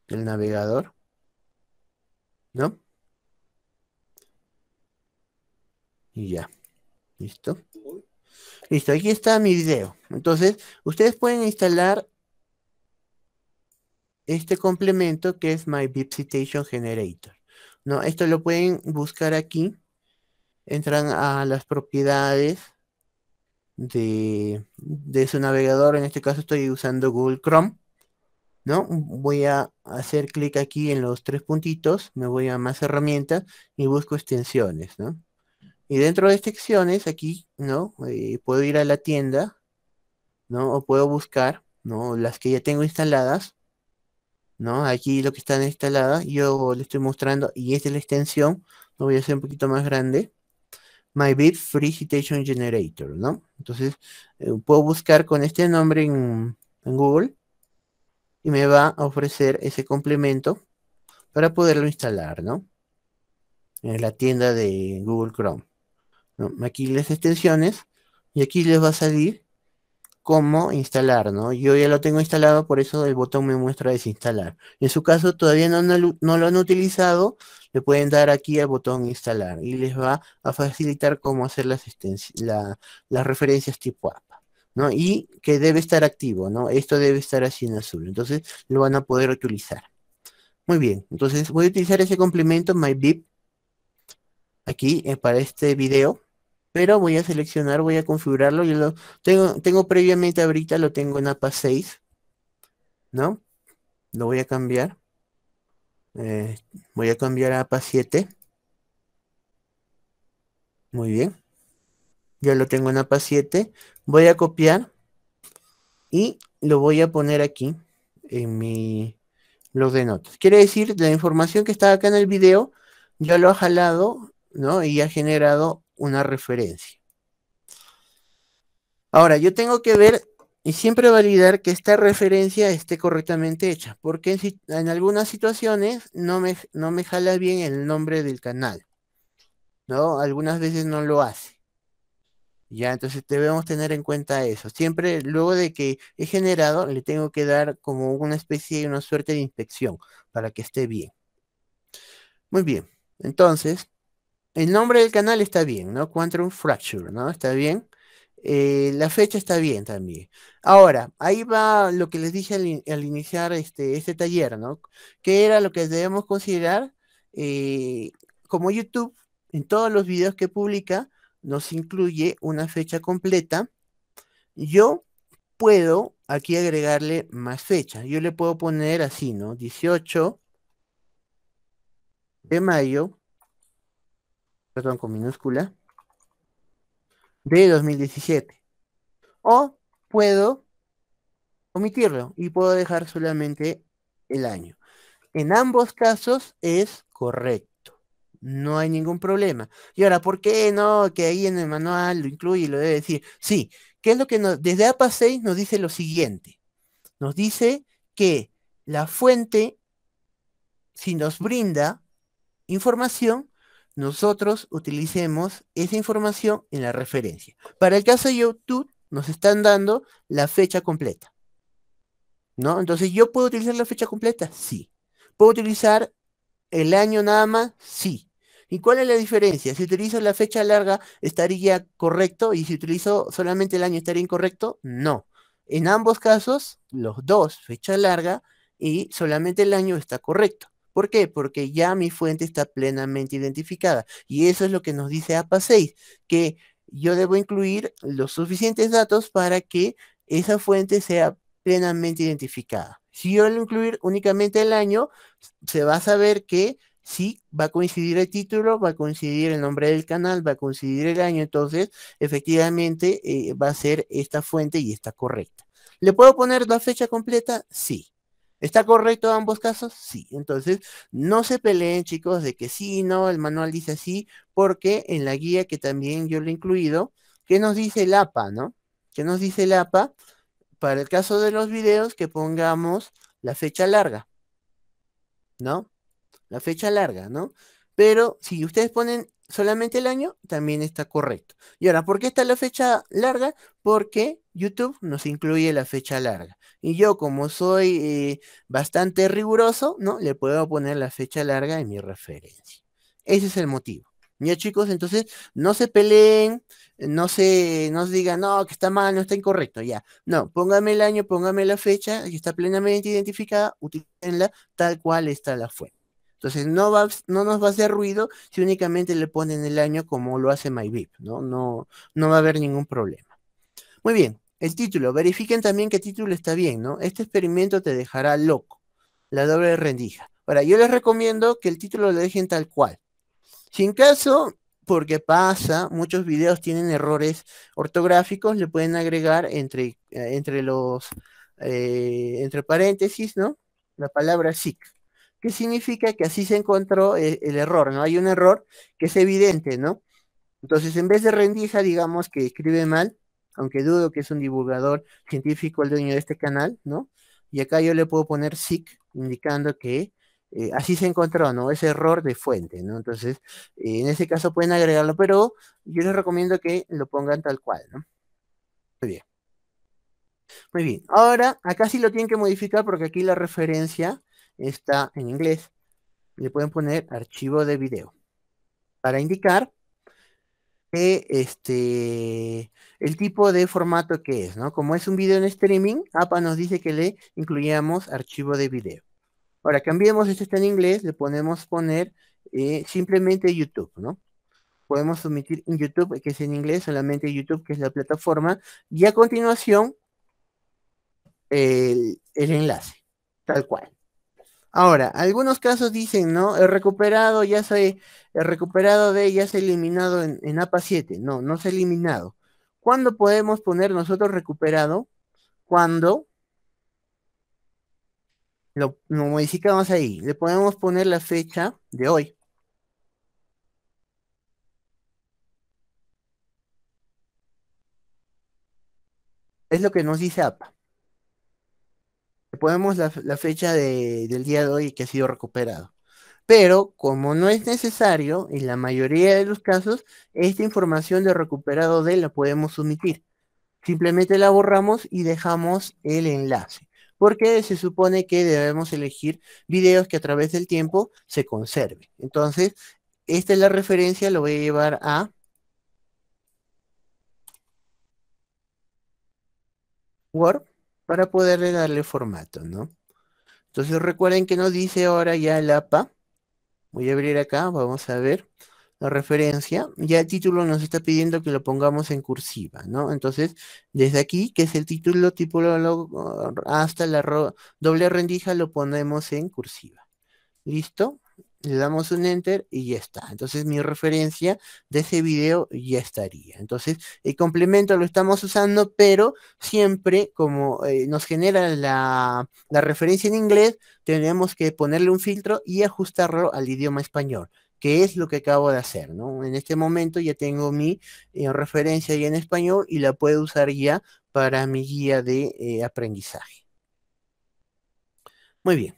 navegador. ¿No? Y ya. ¿Listo? Listo, aquí está mi video. Entonces, ustedes pueden instalar este complemento que es My VIP Citation Generator. No, esto lo pueden buscar aquí entran a las propiedades de, su navegador. En este caso estoy usando Google Chrome. ¿no? Voy a hacer clic aquí en los tres puntitos, me voy a más herramientas y busco extensiones, ¿no? Y dentro de extensiones, aquí, ¿no? Eh, puedo ir a la tienda, ¿no? O puedo buscar, ¿no? Las que ya tengo instaladas, ¿no? Aquí lo que están instaladas, yo le estoy mostrando, y esta es la extensión, lo voy a hacer un poquito más grande, Bit Free Citation Generator, ¿no? Entonces, eh, puedo buscar con este nombre en, Google y me va a ofrecer ese complemento para poderlo instalar, ¿no? En la tienda de Google Chrome. Aquí las extensiones y aquí les va a salir cómo instalar, ¿no? Yo ya lo tengo instalado, por eso el botón me muestra desinstalar. En su caso, todavía no, lo han utilizado, le pueden dar aquí al botón instalar y les va a facilitar cómo hacer las, referencias tipo app, ¿no? Y que debe estar activo, ¿no? Esto debe estar así en azul, entonces lo van a poder utilizar. Muy bien, entonces voy a utilizar ese complemento MyBib aquí eh, para este video pero voy a seleccionar, voy a configurarlo. Yo lo tengo, previamente ahorita, lo tengo en APA 6, ¿no? Lo voy a cambiar. Eh, voy a cambiar a APA 7. Muy bien. Ya lo tengo en APA 7. Voy a copiar y lo voy a poner aquí en mi Los de notas. Quiere decir, la información que estaba acá en el video, ya lo ha jalado, ¿no? Y ha generado una referencia. Ahora, yo tengo que ver y siempre validar que esta referencia esté correctamente hecha, porque en, algunas situaciones no me, no me jala bien el nombre del canal. ¿no? Algunas veces no lo hace. Ya, entonces debemos tener en cuenta eso. Siempre luego de que he generado, le tengo que dar como una especie, una suerte de inspección para que esté bien. Muy bien, entonces, el nombre del canal está bien, ¿no? Quantum Fracture, ¿no? Está bien. Eh, la fecha está bien también. Ahora, ahí va lo que les dije al, iniciar este, este, taller, ¿no? ¿Qué era lo que debemos considerar? Eh, como YouTube, en todos los videos que publica, nos incluye una fecha completa. Yo puedo aquí agregarle más fechas. Yo le puedo poner así, ¿no? 18 de mayo perdón, con minúscula, de 2017. O puedo omitirlo y puedo dejar solamente el año. En ambos casos es correcto. No hay ningún problema. Y ahora, ¿por qué no? Que ahí en el manual lo incluye y lo debe decir. Sí, ¿qué es lo que nos, desde APA 6 nos dice lo siguiente? Nos dice que la fuente, si nos brinda información, nosotros utilicemos esa información en la referencia. Para el caso de YouTube, nos están dando la fecha completa. ¿No? Entonces, ¿yo puedo utilizar la fecha completa? Sí. ¿Puedo utilizar el año nada más? Sí. ¿Y cuál es la diferencia? Si utilizo la fecha larga, ¿estaría correcto? Y si utilizo solamente el año, ¿estaría incorrecto? No. En ambos casos, los dos, fecha larga y solamente el año está correcto. ¿Por qué? Porque ya mi fuente está plenamente identificada. Y eso es lo que nos dice APA 6, que yo debo incluir los suficientes datos para que esa fuente sea plenamente identificada. Si yo lo incluir únicamente el año, se va a saber que sí va a coincidir el título, va a coincidir el nombre del canal, va a coincidir el año, entonces efectivamente eh, va a ser esta fuente y está correcta. ¿Le puedo poner la fecha completa? Sí. ¿Está correcto ambos casos? Sí. Entonces, no se peleen, chicos, de que sí, no, el manual dice así, porque en la guía que también yo lo he incluido, ¿qué nos dice el APA, no? ¿Qué nos dice el APA? Para el caso de los videos, que pongamos la fecha larga, ¿no? La fecha larga, ¿no? Pero si ustedes ponen solamente el año también está correcto. Y ahora, ¿por qué está la fecha larga? Porque YouTube nos incluye la fecha larga. Y yo, como soy eh, bastante riguroso, ¿no? Le puedo poner la fecha larga en mi referencia. Ese es el motivo. Ya chicos, entonces no se peleen, no se, no digan, no, que está mal, no está incorrecto, ya. No, póngame el año, póngame la fecha, que está plenamente identificada, utilicenla tal cual está la fuente. Entonces no, no nos va a hacer ruido si únicamente le ponen el año como lo hace MyVip, ¿no? No, no va a haber ningún problema. Muy bien, el título. Verifiquen también que el título está bien, ¿no? Este experimento te dejará loco. La doble rendija. Ahora, yo les recomiendo que el título lo dejen tal cual. Sin caso, porque pasa, muchos videos tienen errores ortográficos, le pueden agregar entre, eh, entre los, eh, entre paréntesis, ¿no? La palabra SIC. ¿Qué significa que así se encontró eh, el, error, ¿no? Hay un error que es evidente, ¿no? Entonces, en vez de rendija, digamos que escribe mal, aunque dudo que es un divulgador científico el dueño de este canal, ¿no? Y acá yo le puedo poner SIC, indicando que eh, así se encontró, ¿no? Ese error de fuente, ¿no? Entonces, eh, en ese caso pueden agregarlo, pero yo les recomiendo que lo pongan tal cual, ¿no? Muy bien. Muy bien. Ahora, acá sí lo tienen que modificar porque aquí la referencia está en inglés, le pueden poner archivo de video para indicar que este, el tipo de formato que es, ¿no? Como es un video en streaming, APA nos dice que le incluyamos archivo de video. Ahora cambiemos, esto está en inglés, le podemos poner eh, simplemente YouTube, ¿no? Podemos submitir en YouTube, que es en inglés, solamente YouTube, que es la plataforma, y a continuación el enlace, tal cual. Ahora, algunos casos dicen, ¿no? El recuperado ya se, recuperado de ya se ha eliminado en, APA 7. No, no se ha eliminado. ¿Cuándo podemos poner nosotros recuperado? Cuando lo modificamos ahí. Le podemos poner la fecha de hoy. Es lo que nos dice APA podemos la, fecha del día de hoy que ha sido recuperado. Pero como no es necesario, en la mayoría de los casos, esta información de recuperado de la podemos omitir, Simplemente la borramos y dejamos el enlace, porque se supone que debemos elegir videos que a través del tiempo se conserven. Entonces, esta es la referencia, lo voy a llevar a Word para poderle darle formato, ¿no? Entonces recuerden que nos dice ahora ya el APA. Voy a abrir acá, vamos a ver la referencia. Ya el título nos está pidiendo que lo pongamos en cursiva, ¿no? Entonces, desde aquí, que es el título, título hasta la doble rendija, lo ponemos en cursiva. ¿Listo? le damos un enter y ya está. Entonces mi referencia de ese video ya estaría. Entonces el complemento lo estamos usando, pero siempre como eh, nos genera la, referencia en inglés, tenemos que ponerle un filtro y ajustarlo al idioma español que es lo que acabo de hacer, En este momento ya tengo mi eh, referencia ya en español y la puedo usar ya para mi guía de eh, aprendizaje. Muy bien.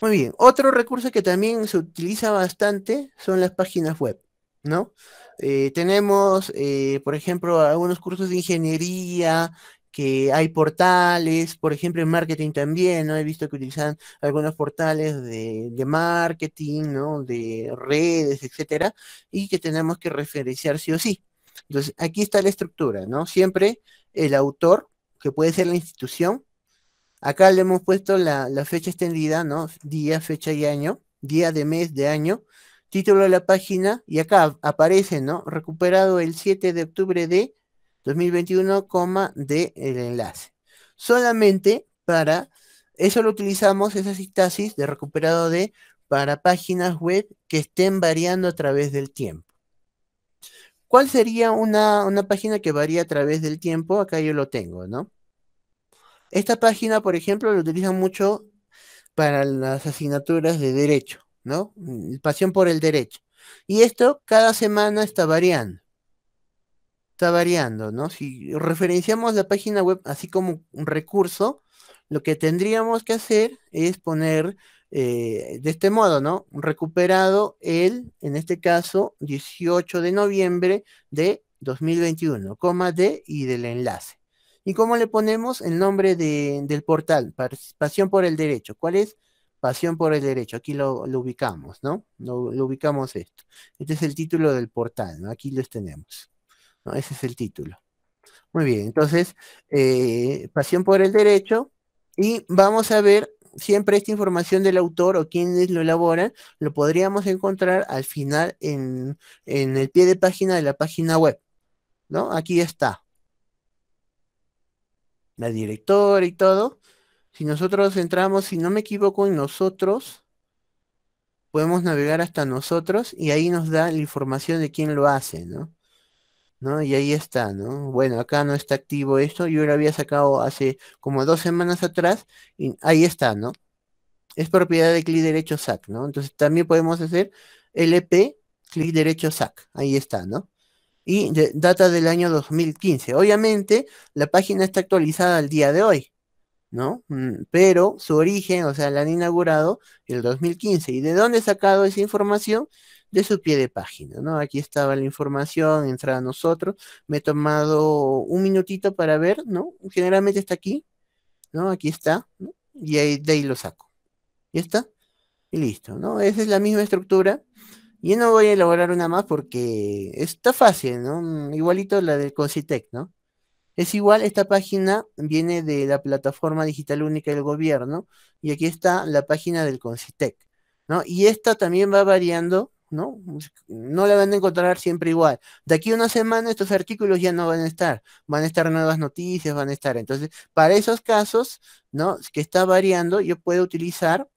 Muy bien, otro recurso que también se utiliza bastante son las páginas web, ¿no? Eh, tenemos, eh, por ejemplo, algunos cursos de ingeniería, que hay portales, por ejemplo, en marketing también, ¿no? He visto que utilizan algunos portales de marketing, ¿no? De redes, etcétera, y que tenemos que referenciar sí o sí. Entonces, aquí está la estructura, ¿no? Siempre el autor, que puede ser la institución, Acá le hemos puesto la, fecha extendida, ¿no? Día, fecha y año, día de mes, de año, título de la página, y acá aparece, ¿no? Recuperado el 7 de octubre de 2021, coma, de el enlace. Solamente para, eso lo utilizamos, esa sintaxis de recuperado de, para páginas web que estén variando a través del tiempo. ¿Cuál sería una, una página que varía a través del tiempo? Acá yo lo tengo, ¿no? Esta página, por ejemplo, la utilizan mucho para las asignaturas de derecho, ¿no? Mm, pasión por el derecho. Y esto cada semana está variando. Está variando, ¿no? Si referenciamos la página web así como un recurso, lo que tendríamos que hacer es poner eh, de este modo, ¿no? Recuperado el, en este caso, 18 de noviembre de 2021, coma D y del enlace. ¿Y cómo le ponemos el nombre del portal? Pasión por el Derecho. ¿Cuál es? Pasión por el Derecho. Aquí lo, ubicamos, ¿no? Lo, ubicamos esto. Este es el título del portal, ¿no? Aquí los tenemos. Ese es el título. Muy bien, entonces, eh, Pasión por el Derecho. Y vamos a ver siempre esta información del autor o quienes lo elaboran, lo podríamos encontrar al final en, en el pie de página de la página web. ¿No? Aquí está, la directora y todo, si nosotros entramos, si no me equivoco, en nosotros, podemos navegar hasta nosotros y ahí nos da la información de quién lo hace, ¿no? ¿No? Y ahí está, ¿no? Bueno, acá no está activo esto, yo lo había sacado hace como dos semanas atrás y ahí está, ¿no? Es propiedad de clic derecho SAC, ¿no? Entonces también podemos hacer LP, clic derecho SAC, ahí está, ¿no? y data del año 2015. Obviamente, la página está actualizada al día de hoy, ¿no? Mm, pero su origen, o sea, la han inaugurado el 2015. ¿Y de dónde he sacado esa información? De su pie de página, ¿no? Aquí estaba la información, entra a nosotros. Me he tomado un minutito para ver, ¿no? Generalmente está aquí, ¿no? Aquí está, ¿no? y ahí, de ahí lo saco. y está? Y listo, ¿no? Esa es la misma estructura yo no voy a elaborar una más porque está fácil, ¿no? Mm, igualito la del Concitec, ¿no? Es igual, esta página viene de la plataforma digital única del gobierno y aquí está la página del Concitec, ¿no? Y esta también va variando, ¿no? Pues, no la van a encontrar siempre igual. De aquí a una semana estos artículos ya no van a estar, van a estar nuevas noticias, van a estar. Entonces, para esos casos, ¿no? Que está variando, yo puedo utilizar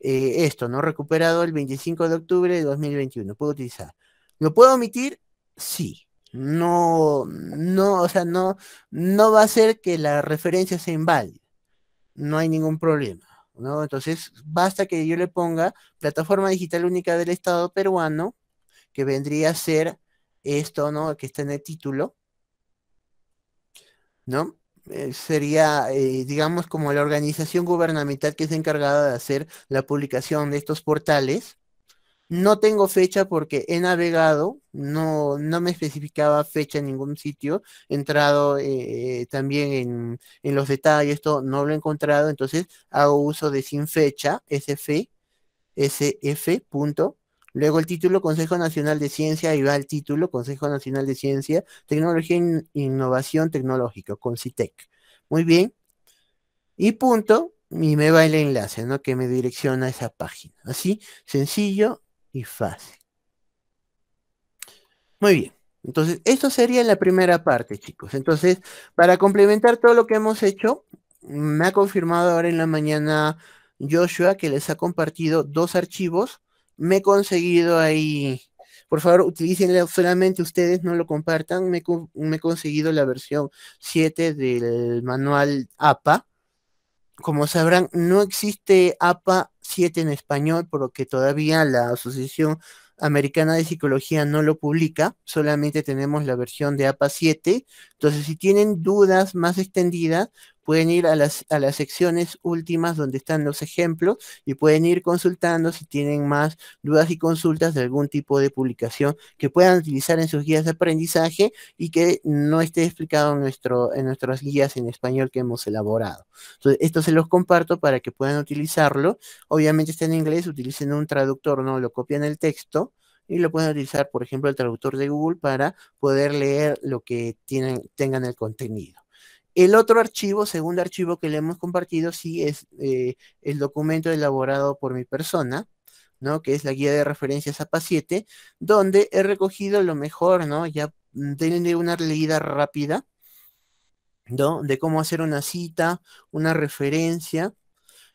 eh, esto, ¿no? Recuperado el 25 de octubre de 2021. ¿Puedo utilizar? ¿Lo puedo omitir? Sí. No, no, o sea, no, no va a ser que la referencia sea inválida. No hay ningún problema, ¿no? Entonces, basta que yo le ponga plataforma digital única del Estado peruano, que vendría a ser esto, ¿no? Que está en el título, ¿no? Eh, sería, eh, digamos, como la organización gubernamental que es encargada de hacer la publicación de estos portales. No tengo fecha porque he navegado, no, no me especificaba fecha en ningún sitio, he entrado eh, también en, en, los detalles, esto no lo he encontrado, entonces hago uso de sin fecha, sf, sf, Luego el título Consejo Nacional de Ciencia, ahí va el título Consejo Nacional de Ciencia, Tecnología e Innovación Tecnológica, Citec. E Muy bien. Y punto, y me va el enlace, ¿no? Que me direcciona a esa página. Así, sencillo y fácil. Muy bien. Entonces, esto sería la primera parte, chicos. Entonces, para complementar todo lo que hemos hecho, me ha confirmado ahora en la mañana Joshua que les ha compartido dos archivos me he conseguido ahí, por favor utilicen solamente ustedes, no lo compartan, me, he conseguido la versión 7 del manual APA. Como sabrán, no existe APA 7 en español, porque todavía la Asociación Americana de Psicología no lo publica, solamente tenemos la versión de APA 7. Entonces, si tienen dudas más extendidas, pueden ir a las, a las secciones últimas donde están los ejemplos y pueden ir consultando si tienen más dudas y consultas de algún tipo de publicación que puedan utilizar en sus guías de aprendizaje y que no esté explicado en, nuestro, en nuestras guías en español que hemos elaborado. Entonces, esto se los comparto para que puedan utilizarlo. Obviamente está en inglés, utilicen un traductor, no lo copian el texto y lo pueden utilizar, por ejemplo, el traductor de Google para poder leer lo que tienen, tengan el contenido. El otro archivo, segundo archivo que le hemos compartido, sí es eh, el documento elaborado por mi persona, ¿no? Que es la guía de referencias APA 7, donde he recogido lo mejor, ¿no? Ya tienen una leída rápida, ¿no? De cómo hacer una cita, una referencia,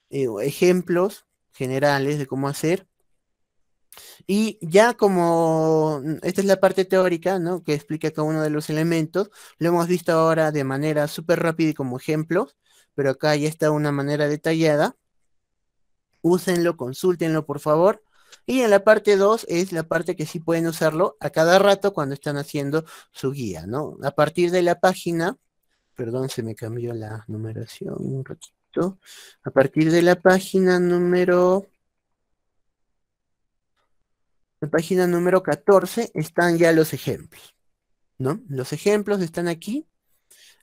eh, ejemplos generales de cómo hacer, y ya como mm, esta es la parte teórica, ¿no? Que explica cada uno de los elementos, lo hemos visto ahora de manera súper rápida y como ejemplos, pero acá ya está una manera detallada. Úsenlo, consúltenlo, por favor. Y en la parte 2 es la parte que sí pueden usarlo a cada rato cuando están haciendo su guía, ¿no? A partir de la página, perdón, se me cambió la numeración un ratito. A partir de la página número la página número 14 están ya los ejemplos, ¿no? Los ejemplos están aquí.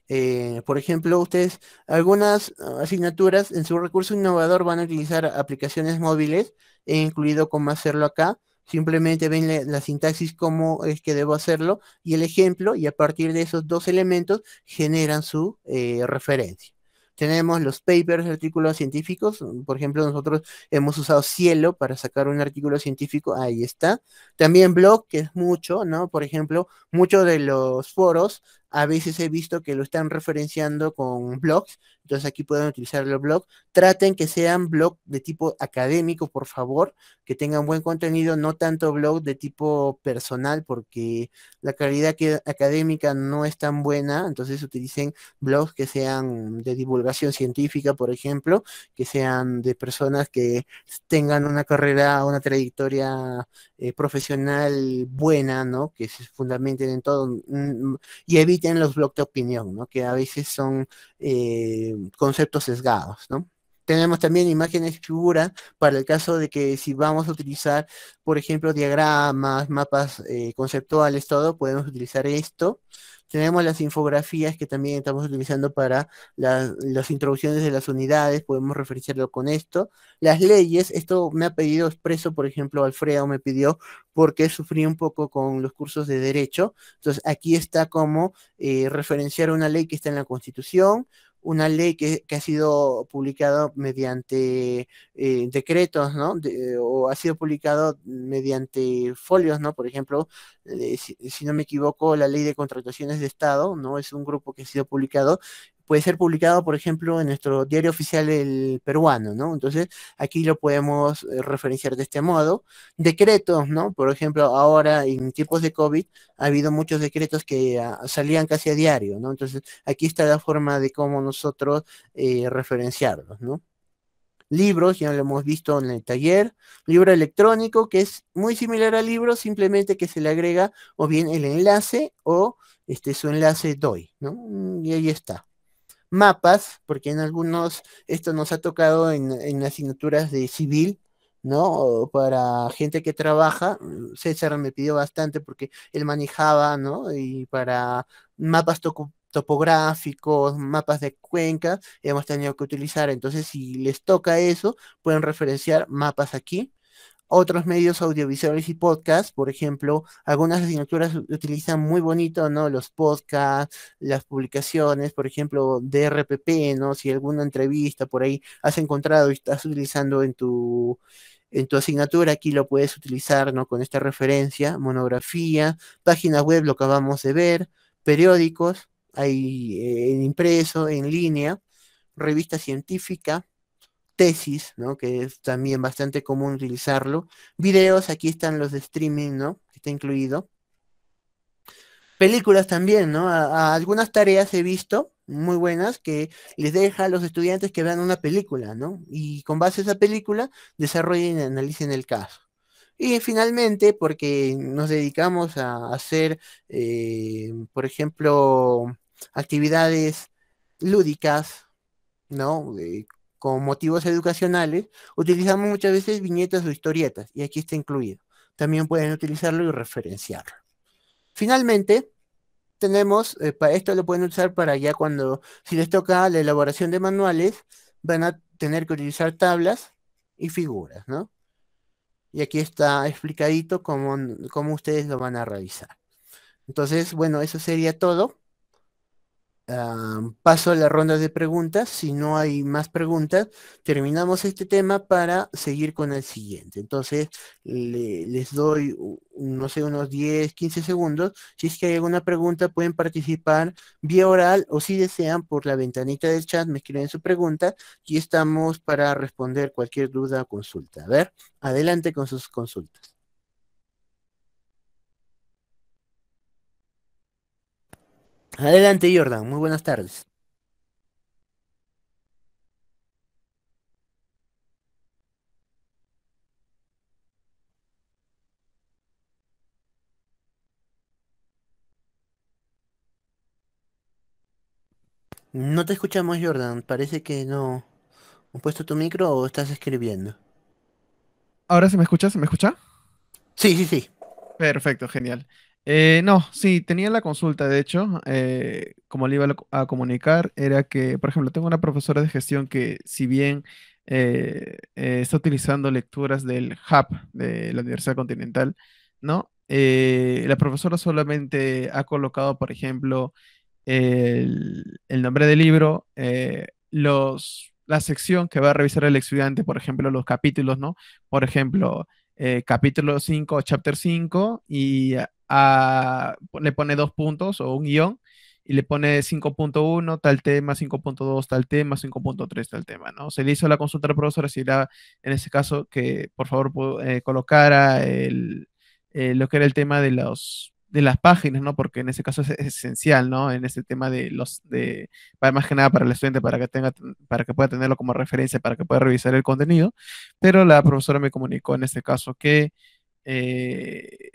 Eh, por ejemplo, ustedes, algunas asignaturas en su recurso innovador van a utilizar aplicaciones móviles, he incluido cómo hacerlo acá. Simplemente ven la, sintaxis cómo es que debo hacerlo y el ejemplo, y a partir de esos dos elementos generan su eh, referencia tenemos los papers, artículos científicos. Por ejemplo, nosotros hemos usado Cielo para sacar un artículo científico. Ahí está. También blog, que es mucho, ¿no? Por ejemplo, muchos de los foros a veces he visto que lo están referenciando con blogs, entonces aquí pueden utilizar los blogs. Traten que sean blogs de tipo académico, por favor, que tengan buen contenido, no tanto blog de tipo personal, porque la calidad académica no es tan buena, entonces utilicen blogs que sean de divulgación científica, por ejemplo, que sean de personas que tengan una carrera, una trayectoria eh, profesional buena, ¿no? Que se fundamenten en todo mm, mm, y eviten tienen los blogs de opinión, ¿no? Que a veces son eh, conceptos sesgados, ¿no? Tenemos también imágenes figuras para el caso de que si vamos a utilizar, por ejemplo, diagramas, mapas eh, conceptuales, todo, podemos utilizar esto. Tenemos las infografías que también estamos utilizando para las introducciones de las unidades, podemos referenciarlo con esto. Las leyes, esto me ha pedido expreso, por ejemplo, Alfredo me pidió porque sufrí un poco con los cursos de derecho. Entonces, aquí está como eh, referenciar una ley que está en la Constitución, una ley que, ha sido publicada mediante eh, decretos, ¿no? o ha sido publicado mediante folios, ¿no? Por ejemplo, eh, si, no me equivoco, la ley de contrataciones de Estado, ¿no? Es un grupo que ha sido publicado puede ser publicado, por ejemplo, en nuestro diario oficial el peruano, ¿no? Entonces, aquí lo podemos eh, referenciar de este modo. Decretos, ¿no? Por ejemplo, ahora en tiempos de COVID ha habido muchos decretos que ah, salían casi a diario, ¿no? Entonces, aquí está la forma de cómo nosotros eh, referenciarlos, ¿no? libros, ya lo hemos visto en el taller, libro electrónico, que es muy similar al libro, simplemente que se le agrega o bien el enlace o este, su enlace DOI, ¿no? Mm, y ahí está mapas, porque en algunos esto nos ha tocado en, asignaturas de civil, ¿no? para gente que trabaja, mm, César me pidió bastante porque él manejaba, ¿no? Y para mapas topográficos, mapas de cuenca, hemos tenido que utilizar. Entonces, si les toca eso, pueden referenciar mapas aquí otros medios audiovisuales y podcasts, por ejemplo, algunas asignaturas utilizan muy bonito, ¿no? Los podcasts, las publicaciones, por ejemplo, DRPP, ¿no? Si alguna entrevista por ahí has encontrado y estás utilizando en tu en tu asignatura, aquí lo puedes utilizar, ¿no? Con esta referencia, monografía, página web, lo que acabamos de ver, periódicos, hay eh, en impreso, en línea, revista científica, tesis, ¿no? Que es también bastante común utilizarlo. Videos, aquí están los de streaming, ¿no? Que está incluido. Películas también, ¿no? algunas tareas he visto muy buenas que les deja a los estudiantes que vean una película, ¿no? Y con base a esa película desarrollen y analicen el caso. Y finalmente, porque nos dedicamos a hacer, eh, por ejemplo, actividades lúdicas, ¿no? con motivos educacionales, utilizamos muchas veces viñetas o historietas, y aquí está incluido. También pueden utilizarlo y referenciarlo. Finalmente, tenemos, eh, para esto lo pueden usar para ya cuando, si les toca la elaboración de manuales, van a tener que utilizar tablas y figuras, ¿no? Y aquí está explicadito cómo, cómo ustedes lo van a realizar. Entonces, bueno, eso sería todo paso a la ronda de preguntas. Si no hay más preguntas, terminamos este tema para seguir con el siguiente. Entonces, les doy, no sé, unos 10, 15 segundos. Si es que hay alguna pregunta, pueden participar vía oral o si desean por la ventanita del chat, me escriben su pregunta y estamos para responder cualquier duda o consulta. A ver, adelante con sus consultas. Adelante, Jordan. Muy buenas tardes. No te escuchamos, Jordan. Parece que no. ¿Has puesto tu micro o estás escribiendo? ¿Ahora se me escucha? ¿Se me escucha? Sí, sí, sí. Perfecto, genial. Eh, no, sí, tenía la consulta, de hecho, eh, como le iba a comunicar, era que, por ejemplo, tengo una profesora de gestión que si bien eh, está utilizando lecturas del HUB de la Universidad Continental, ¿no? la profesora solamente ha colocado, por ejemplo, el, nombre del libro, los, la sección que va a revisar el estudiante, por ejemplo, los capítulos, ¿no? Por ejemplo, capítulo 5, chapter 5, y le pone dos puntos o un guión y le pone 5.1 tal tema, 5.2 tal tema, 5.3 tal tema, ¿no? Se le hizo la consulta la profesora si era en ese caso que por favor eh, colocara eh, lo que era el tema de los de las páginas, ¿no? Porque en ese caso es esencial, ¿no? En ese tema de los de para más que nada para el estudiante para que tenga para que pueda tenerlo como referencia, para que pueda revisar el contenido, pero la profesora me comunicó en este caso que eh,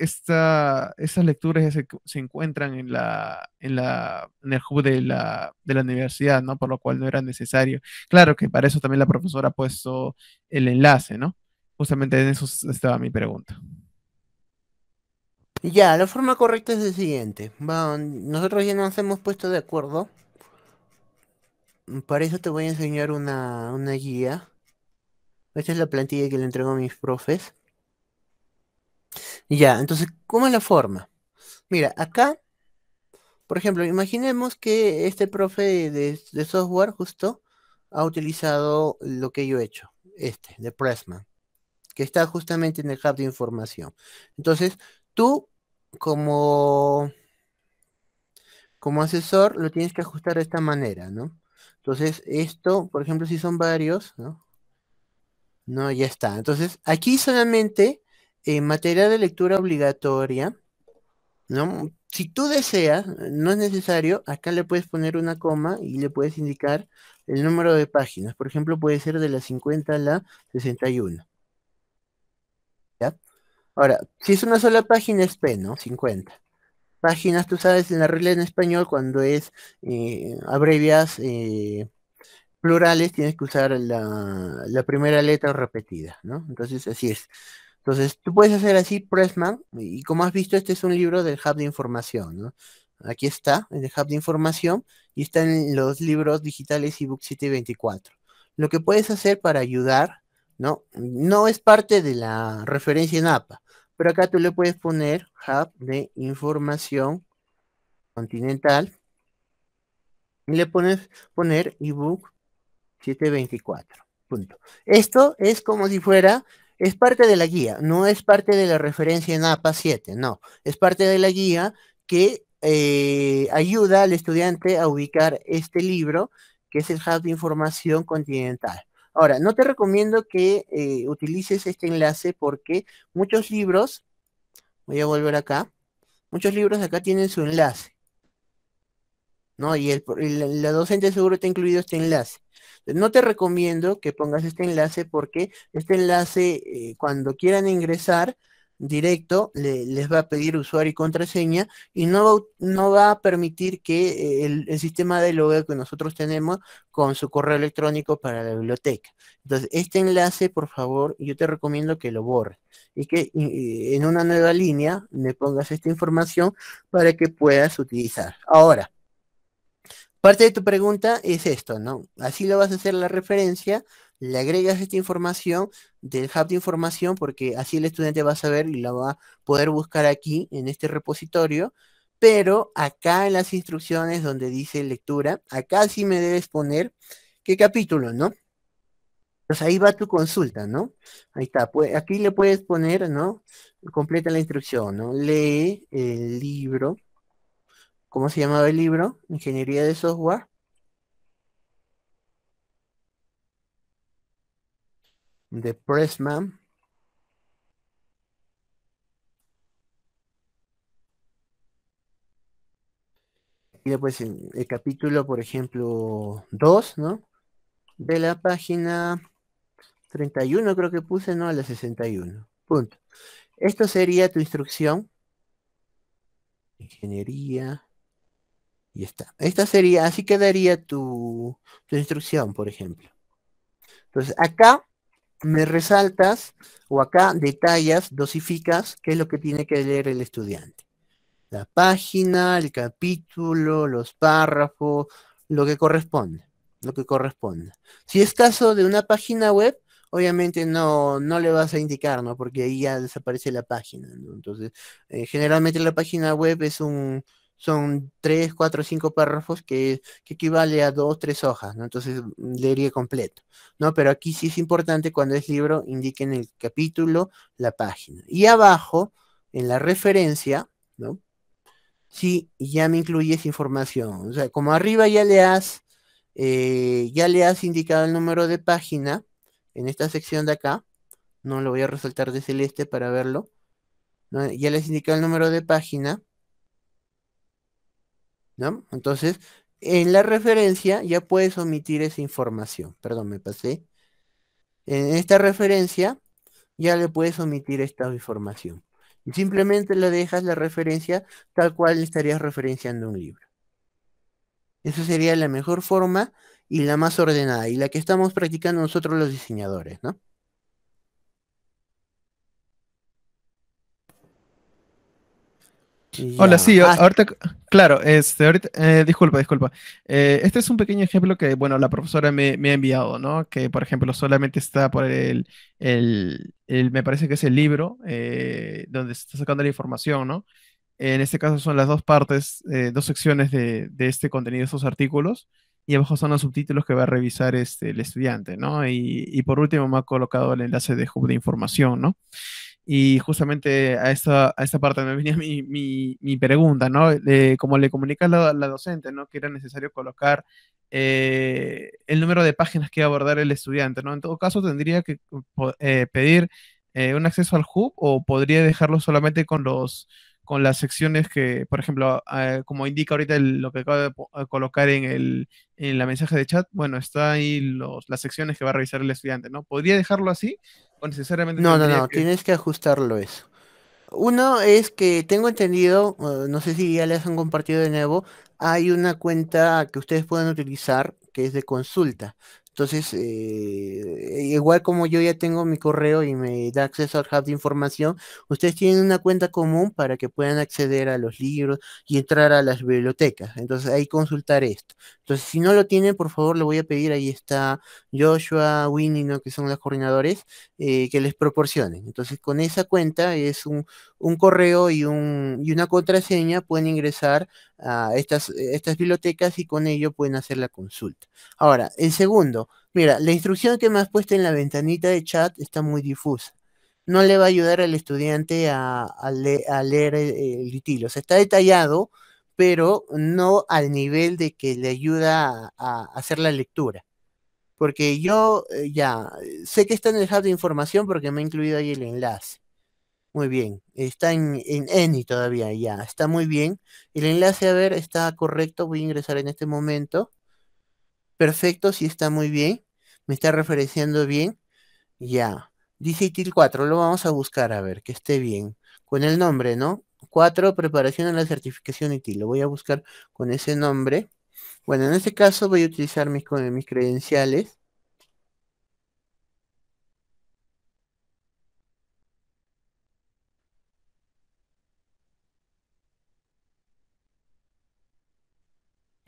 estas lecturas se, encuentran en, la, el hub de la, universidad, ¿no? Por lo cual no era necesario. Claro que para eso también la profesora ha puesto el enlace, ¿no? Justamente en eso estaba mi pregunta. Ya, la forma correcta es la siguiente. nosotros ya nos hemos puesto de acuerdo. Para eso te voy a enseñar una, una guía. Esta es la plantilla que le entrego a mis profes. Ya, entonces, ¿cómo es la forma? Mira, acá, por ejemplo, imaginemos que este profe de, software justo ha utilizado lo que yo he hecho, este, de Pressman, que está justamente en el hub de información. Entonces, tú como, como asesor lo tienes que ajustar de esta manera, ¿no? Entonces, esto, por ejemplo, si son varios, ¿no? No, ya está. Entonces, aquí solamente en eh, materia de lectura obligatoria, ¿no? Si tú deseas, no es necesario, acá le puedes poner una coma y le puedes indicar el número de páginas. Por ejemplo, puede ser de la 50 a la 61. ¿Ya? Ahora, si es una sola página es P, ¿no? 50. Páginas, tú sabes, en la regla en español, cuando es eh, abrevias eh, plurales, tienes que usar la, la primera letra repetida, ¿no? Entonces, así es. Entonces, tú puedes hacer así Pressman, y como has visto, este es un libro del Hub de Información, Aquí está, el Hub de Información, y están los libros digitales ebook 724. Lo que puedes hacer para ayudar, ¿no? No es parte de la referencia en APA, pero acá tú le puedes poner Hub de Información Continental, y le pones poner ebook 724. Punto. Esto es como si fuera es parte de la guía, no es parte de la referencia en APA 7, no. Es parte de la guía que eh, ayuda al estudiante a ubicar este libro, que es el Hub de Información Continental. Ahora, no te recomiendo que eh, utilices este enlace porque muchos libros, voy a volver acá, muchos libros acá tienen su enlace. ¿no? Y el, la docente seguro te ha incluido este enlace. No te recomiendo que pongas este enlace porque este enlace, eh, cuando quieran ingresar directo, les va a pedir usuario y contraseña y no va, a permitir que eh, el, sistema de logueo que nosotros tenemos con su correo electrónico para la biblioteca. Entonces, este enlace, por favor, yo te recomiendo que lo borres y que en una nueva línea le pongas esta información para que puedas utilizar. Ahora, Parte de tu pregunta es esto, ¿no? Así lo vas a hacer la referencia, le agregas esta información del hub de información porque así el estudiante va a saber y la va a poder buscar aquí en este repositorio, pero acá en las instrucciones donde dice lectura, acá sí me debes poner qué capítulo, ¿no? Entonces pues ahí va tu consulta, ¿no? Ahí está, pues, aquí le puedes poner, ¿no? Completa la instrucción, ¿no? Lee el libro ¿Cómo se llamaba el libro? Ingeniería de software. De Pressman. Y después el capítulo, por ejemplo, 2, ¿no? De la página 31 creo que puse, ¿no? A la 61. Punto. Esto sería tu instrucción. Ingeniería y está. Esta sería, así quedaría tu, instrucción, por ejemplo. Entonces, acá me resaltas o acá detallas, dosificas qué es lo que tiene que leer el estudiante. La página, el capítulo, los párrafos, lo que corresponde, lo que corresponda. Si es caso de una página web, obviamente no, no le vas a indicar, ¿no? Porque ahí ya desaparece la página, Entonces, eh, generalmente la página web es un, son tres, cuatro, cinco párrafos que, que, equivale a dos, tres hojas, ¿no? Entonces mm, leería completo, ¿no? Pero aquí sí es importante cuando es libro, indiquen el capítulo, la página. Y abajo, en la referencia, ¿no? Sí, ya me incluyes información. O sea, como arriba ya le has, eh, ya le has indicado el número de página en esta sección de acá, no lo voy a resaltar de celeste para verlo, ya les indicado el número de página, entonces, en la referencia ya puedes omitir esa información. Perdón, me pasé. En esta referencia ya le puedes omitir esta información. Simplemente le dejas la referencia tal cual estarías referenciando un libro. Esa sería la mejor forma y la más ordenada y la que estamos practicando nosotros los diseñadores, ¿no? Hola, sí, ah. ahorita, claro, este, ahorita, eh, disculpa, disculpa. Eh, este es un pequeño ejemplo que, bueno, la profesora me, ha enviado, ¿no? Que, por ejemplo, solamente está por el, me parece que es el libro eh, donde se está sacando la información, ¿no? En este caso son las dos partes, dos secciones de, este contenido, estos artículos, y abajo son los subtítulos que va a revisar este, el estudiante, ¿no? Y, y por último me ha colocado el enlace de Hub de Información, ¿no? Y justamente a esa, a parte me venía mi, mi, pregunta, ¿no? como le comunica la, la docente, ¿no? Que era necesario colocar eh, el número de páginas que abordar el estudiante, ¿no? En todo caso, tendría que eh, eh, pedir un acceso al hub o podría dejarlo solamente con los con las secciones que, por ejemplo, ah, eh, como indica ahorita lo que acabo de eh, colocar en, el, en la mensaje de chat, bueno, está ahí las secciones que va a revisar el estudiante, ¿no? ¿Podría dejarlo así o necesariamente? No, no, no, tienes que ajustarlo eso. Uno es que tengo entendido, eh, no sé si ya les han compartido de nuevo, hay una cuenta que ustedes pueden utilizar que es de consulta. Entonces, eh, igual como yo ya tengo mi correo y me da acceso al hub de información, ustedes tienen una cuenta común para que puedan acceder a los libros y entrar a las bibliotecas. Entonces, ahí consultar esto. Entonces, si no lo tienen, por favor, le voy a pedir, ahí está Joshua, Winnie, que son los coordinadores, eh, que les proporcionen. Entonces, con esa cuenta es un, correo y, y una contraseña, pueden ingresar estas, eh, estas bibliotecas y con ello pueden hacer la consulta. Ahora, el segundo, mira, la instrucción que me has puesto en la ventanita de chat está muy difusa. No le va a ayudar al estudiante a, leer el, el O sea, está detallado, pero no al nivel de que le ayuda a, hacer la lectura. Porque yo eh, ya sé que está en el hub de información porque me ha incluido ahí el enlace. Muy bien, está en, en Eni todavía, ya, está muy bien. El enlace, a ver, está correcto, voy a ingresar en este momento. Perfecto, sí está muy bien, me está referenciando bien. Ya, dice til 4, lo vamos a buscar, a ver, que esté bien. Con el nombre, ¿no? 4, preparación a la certificación ITIL, lo voy a buscar con ese nombre. Bueno, en este caso voy a utilizar mis, mis credenciales.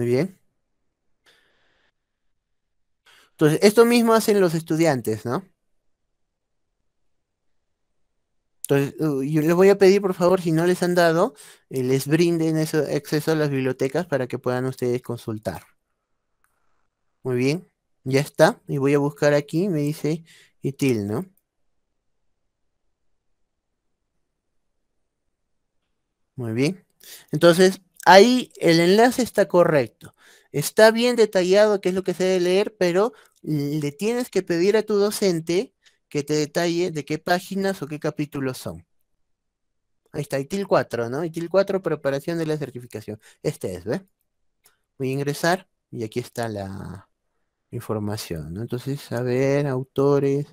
Muy bien. Entonces, esto mismo hacen los estudiantes, ¿no? Entonces, uh, yo les voy a pedir, por favor, si no les han dado, eh, les brinden ese acceso a las bibliotecas para que puedan ustedes consultar. Muy bien, ya está. Y voy a buscar aquí, me dice ITIL, ¿no? Muy bien. Entonces, ahí el enlace está correcto. Está bien detallado qué es lo que se debe leer, pero le tienes que pedir a tu docente que te detalle de qué páginas o qué capítulos son. Ahí está, ITIL 4, ¿no? ITIL 4, preparación de la certificación. Este es, ¿ves? Voy a ingresar y aquí está la información, ¿no? Entonces, a ver, autores,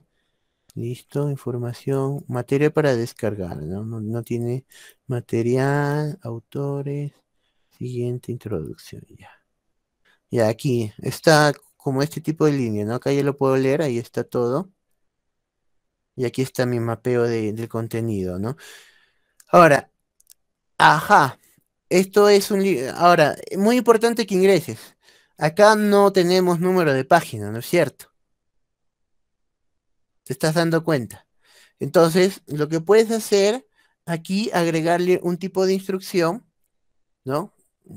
listo, información, materia para descargar, ¿no? No, no tiene material, autores, Siguiente introducción, ya. Ya, aquí está como este tipo de línea, ¿no? Acá ya lo puedo leer, ahí está todo. Y aquí está mi mapeo de, del contenido, ¿no? Ahora, ajá, esto es un... Ahora, muy importante que ingreses. Acá no tenemos número de página, ¿no es cierto? ¿Te estás dando cuenta? Entonces, lo que puedes hacer aquí, agregarle un tipo de instrucción, ¿no?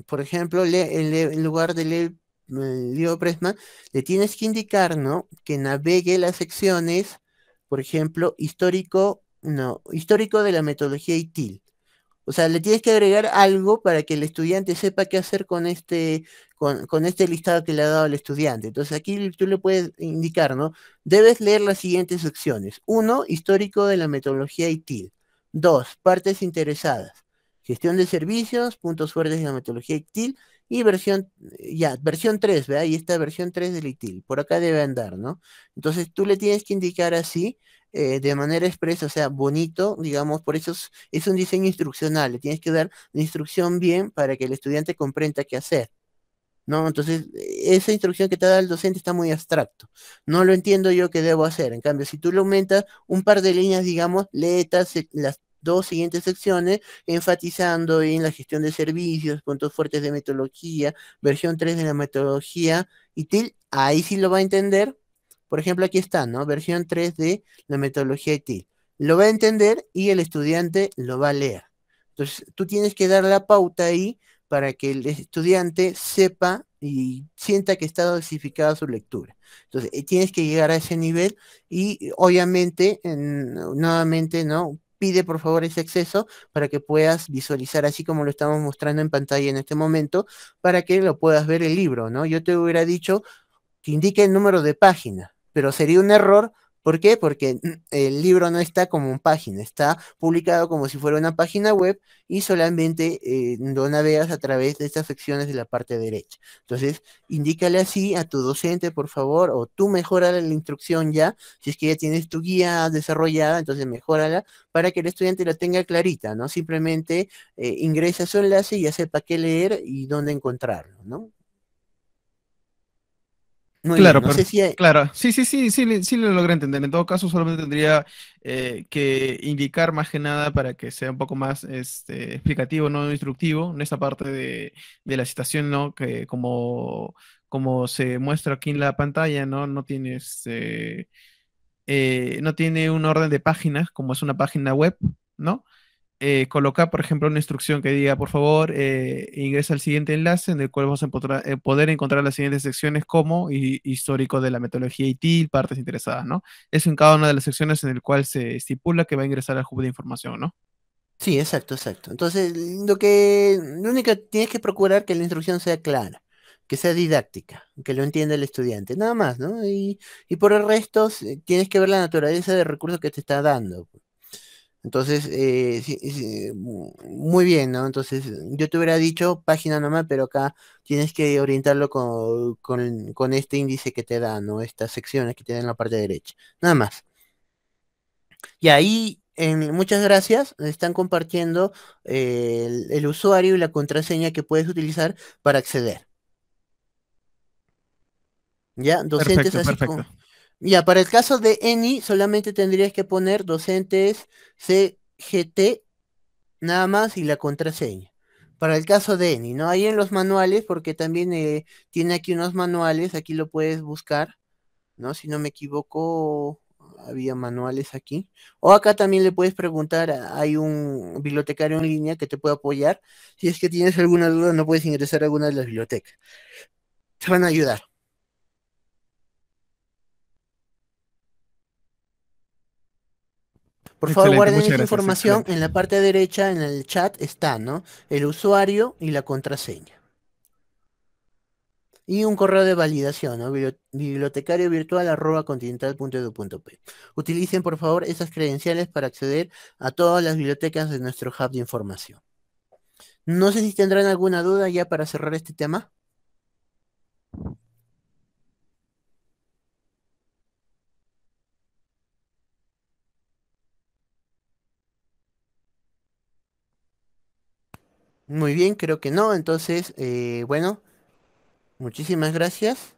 por ejemplo, en lugar de leer eh, Leo Presma, le tienes que indicar, Que navegue las secciones, por ejemplo, histórico, no, histórico de la metodología ITIL. O sea, le tienes que agregar algo para que el estudiante sepa qué hacer con este, con, con este listado que le ha dado el estudiante. Entonces aquí tú le puedes indicar, ¿no? Debes leer las siguientes secciones. Uno, histórico de la metodología ITIL. Dos, partes interesadas. Gestión de servicios, puntos fuertes de la metodología ITIL y versión, eh, ya, versión 3, ¿verdad? y esta versión 3 del ITIL, por acá debe andar, ¿no? Entonces tú le tienes que indicar así, eh, de manera expresa, o sea, bonito, digamos, por eso es, es, un diseño instruccional, le tienes que dar la instrucción bien para que el estudiante comprenda qué hacer. ¿No? Entonces, e-, esa instrucción que te da el docente está muy abstracto. No lo entiendo yo qué debo hacer. En cambio, si tú le aumentas un par de líneas, digamos, letras las dos siguientes secciones, enfatizando en la gestión de servicios, puntos fuertes de metodología, versión 3 de la metodología ITIL, ahí sí lo va a entender. Por ejemplo, aquí está, ¿no? Versión 3 de la metodología ITIL. Lo va a entender y el estudiante lo va a leer. Entonces, tú tienes que dar la pauta ahí para que el estudiante sepa y sienta que está dosificada su lectura. Entonces, eh, tienes que llegar a ese nivel y obviamente, nuevamente, ¿no? pide por favor ese acceso para que puedas visualizar así como lo estamos mostrando en pantalla en este momento, para que lo puedas ver el libro, ¿no? Yo te hubiera dicho que indique el número de página, pero sería un error ¿Por qué? Porque el libro no está como un página, está publicado como si fuera una página web y solamente no eh, navegas a través de estas secciones de la parte derecha. Entonces, indícale así a tu docente, por favor, o tú mejora la instrucción ya, si es que ya tienes tu guía desarrollada, entonces mejórala para que el estudiante la tenga clarita, ¿no? Simplemente eh, ingresa su enlace y ya sepa qué leer y dónde encontrarlo, ¿no? claro, claro, sí, sí, sí, sí, sí, lo logré entender. En todo caso, solamente tendría eh, que indicar más que nada para que sea un poco más este, explicativo, no instructivo, en esta parte de, la citación, ¿no? Que como, como se muestra aquí en la pantalla, ¿no? No este, eh, no tiene un orden de páginas, como es una página web, ¿no? Eh, colocar, por ejemplo, una instrucción que diga, por favor, eh, ingresa al siguiente enlace en el cual vamos a eh, poder encontrar las siguientes secciones como histórico de la metodología IT, partes interesadas, ¿no? Es en cada una de las secciones en el cual se estipula que va a ingresar al hub de información, ¿no? Sí, exacto, exacto. Entonces, lo que lo único que tienes que procurar que la instrucción sea clara, que sea didáctica, que lo entienda el estudiante, nada más, ¿no? Y, y por el resto, tienes que ver la naturaleza del recurso que te está dando. Entonces, eh, muy bien, ¿no? Entonces, yo te hubiera dicho página nomás, pero acá tienes que orientarlo con, este índice que te da, ¿no? Estas secciones que te dan en la parte derecha. Nada más. Y ahí, en, muchas gracias, están compartiendo eh, el, usuario y la contraseña que puedes utilizar para acceder. ¿Ya? Docentes así ya, para el caso de ENI solamente tendrías que poner docentes CGT nada más y la contraseña. Para el caso de ENI, ¿no? Ahí en los manuales, porque también eh, tiene aquí unos manuales, aquí lo puedes buscar, ¿no? Si no me equivoco, había manuales aquí. O acá también le puedes preguntar, hay un bibliotecario en línea que te puede apoyar. Si es que tienes alguna duda, no puedes ingresar a alguna de las bibliotecas. Te van a ayudar. Por favor, guarden esa información. En la parte derecha, en el chat, está, ¿no? El usuario y la contraseña. Y un correo de validación, ¿no? Bibliotecario virtual Utilicen, por favor, esas credenciales para acceder a todas las bibliotecas de nuestro hub de información. No sé si tendrán alguna duda ya para cerrar este tema. Muy bien, creo que no. Entonces, eh, bueno, muchísimas gracias.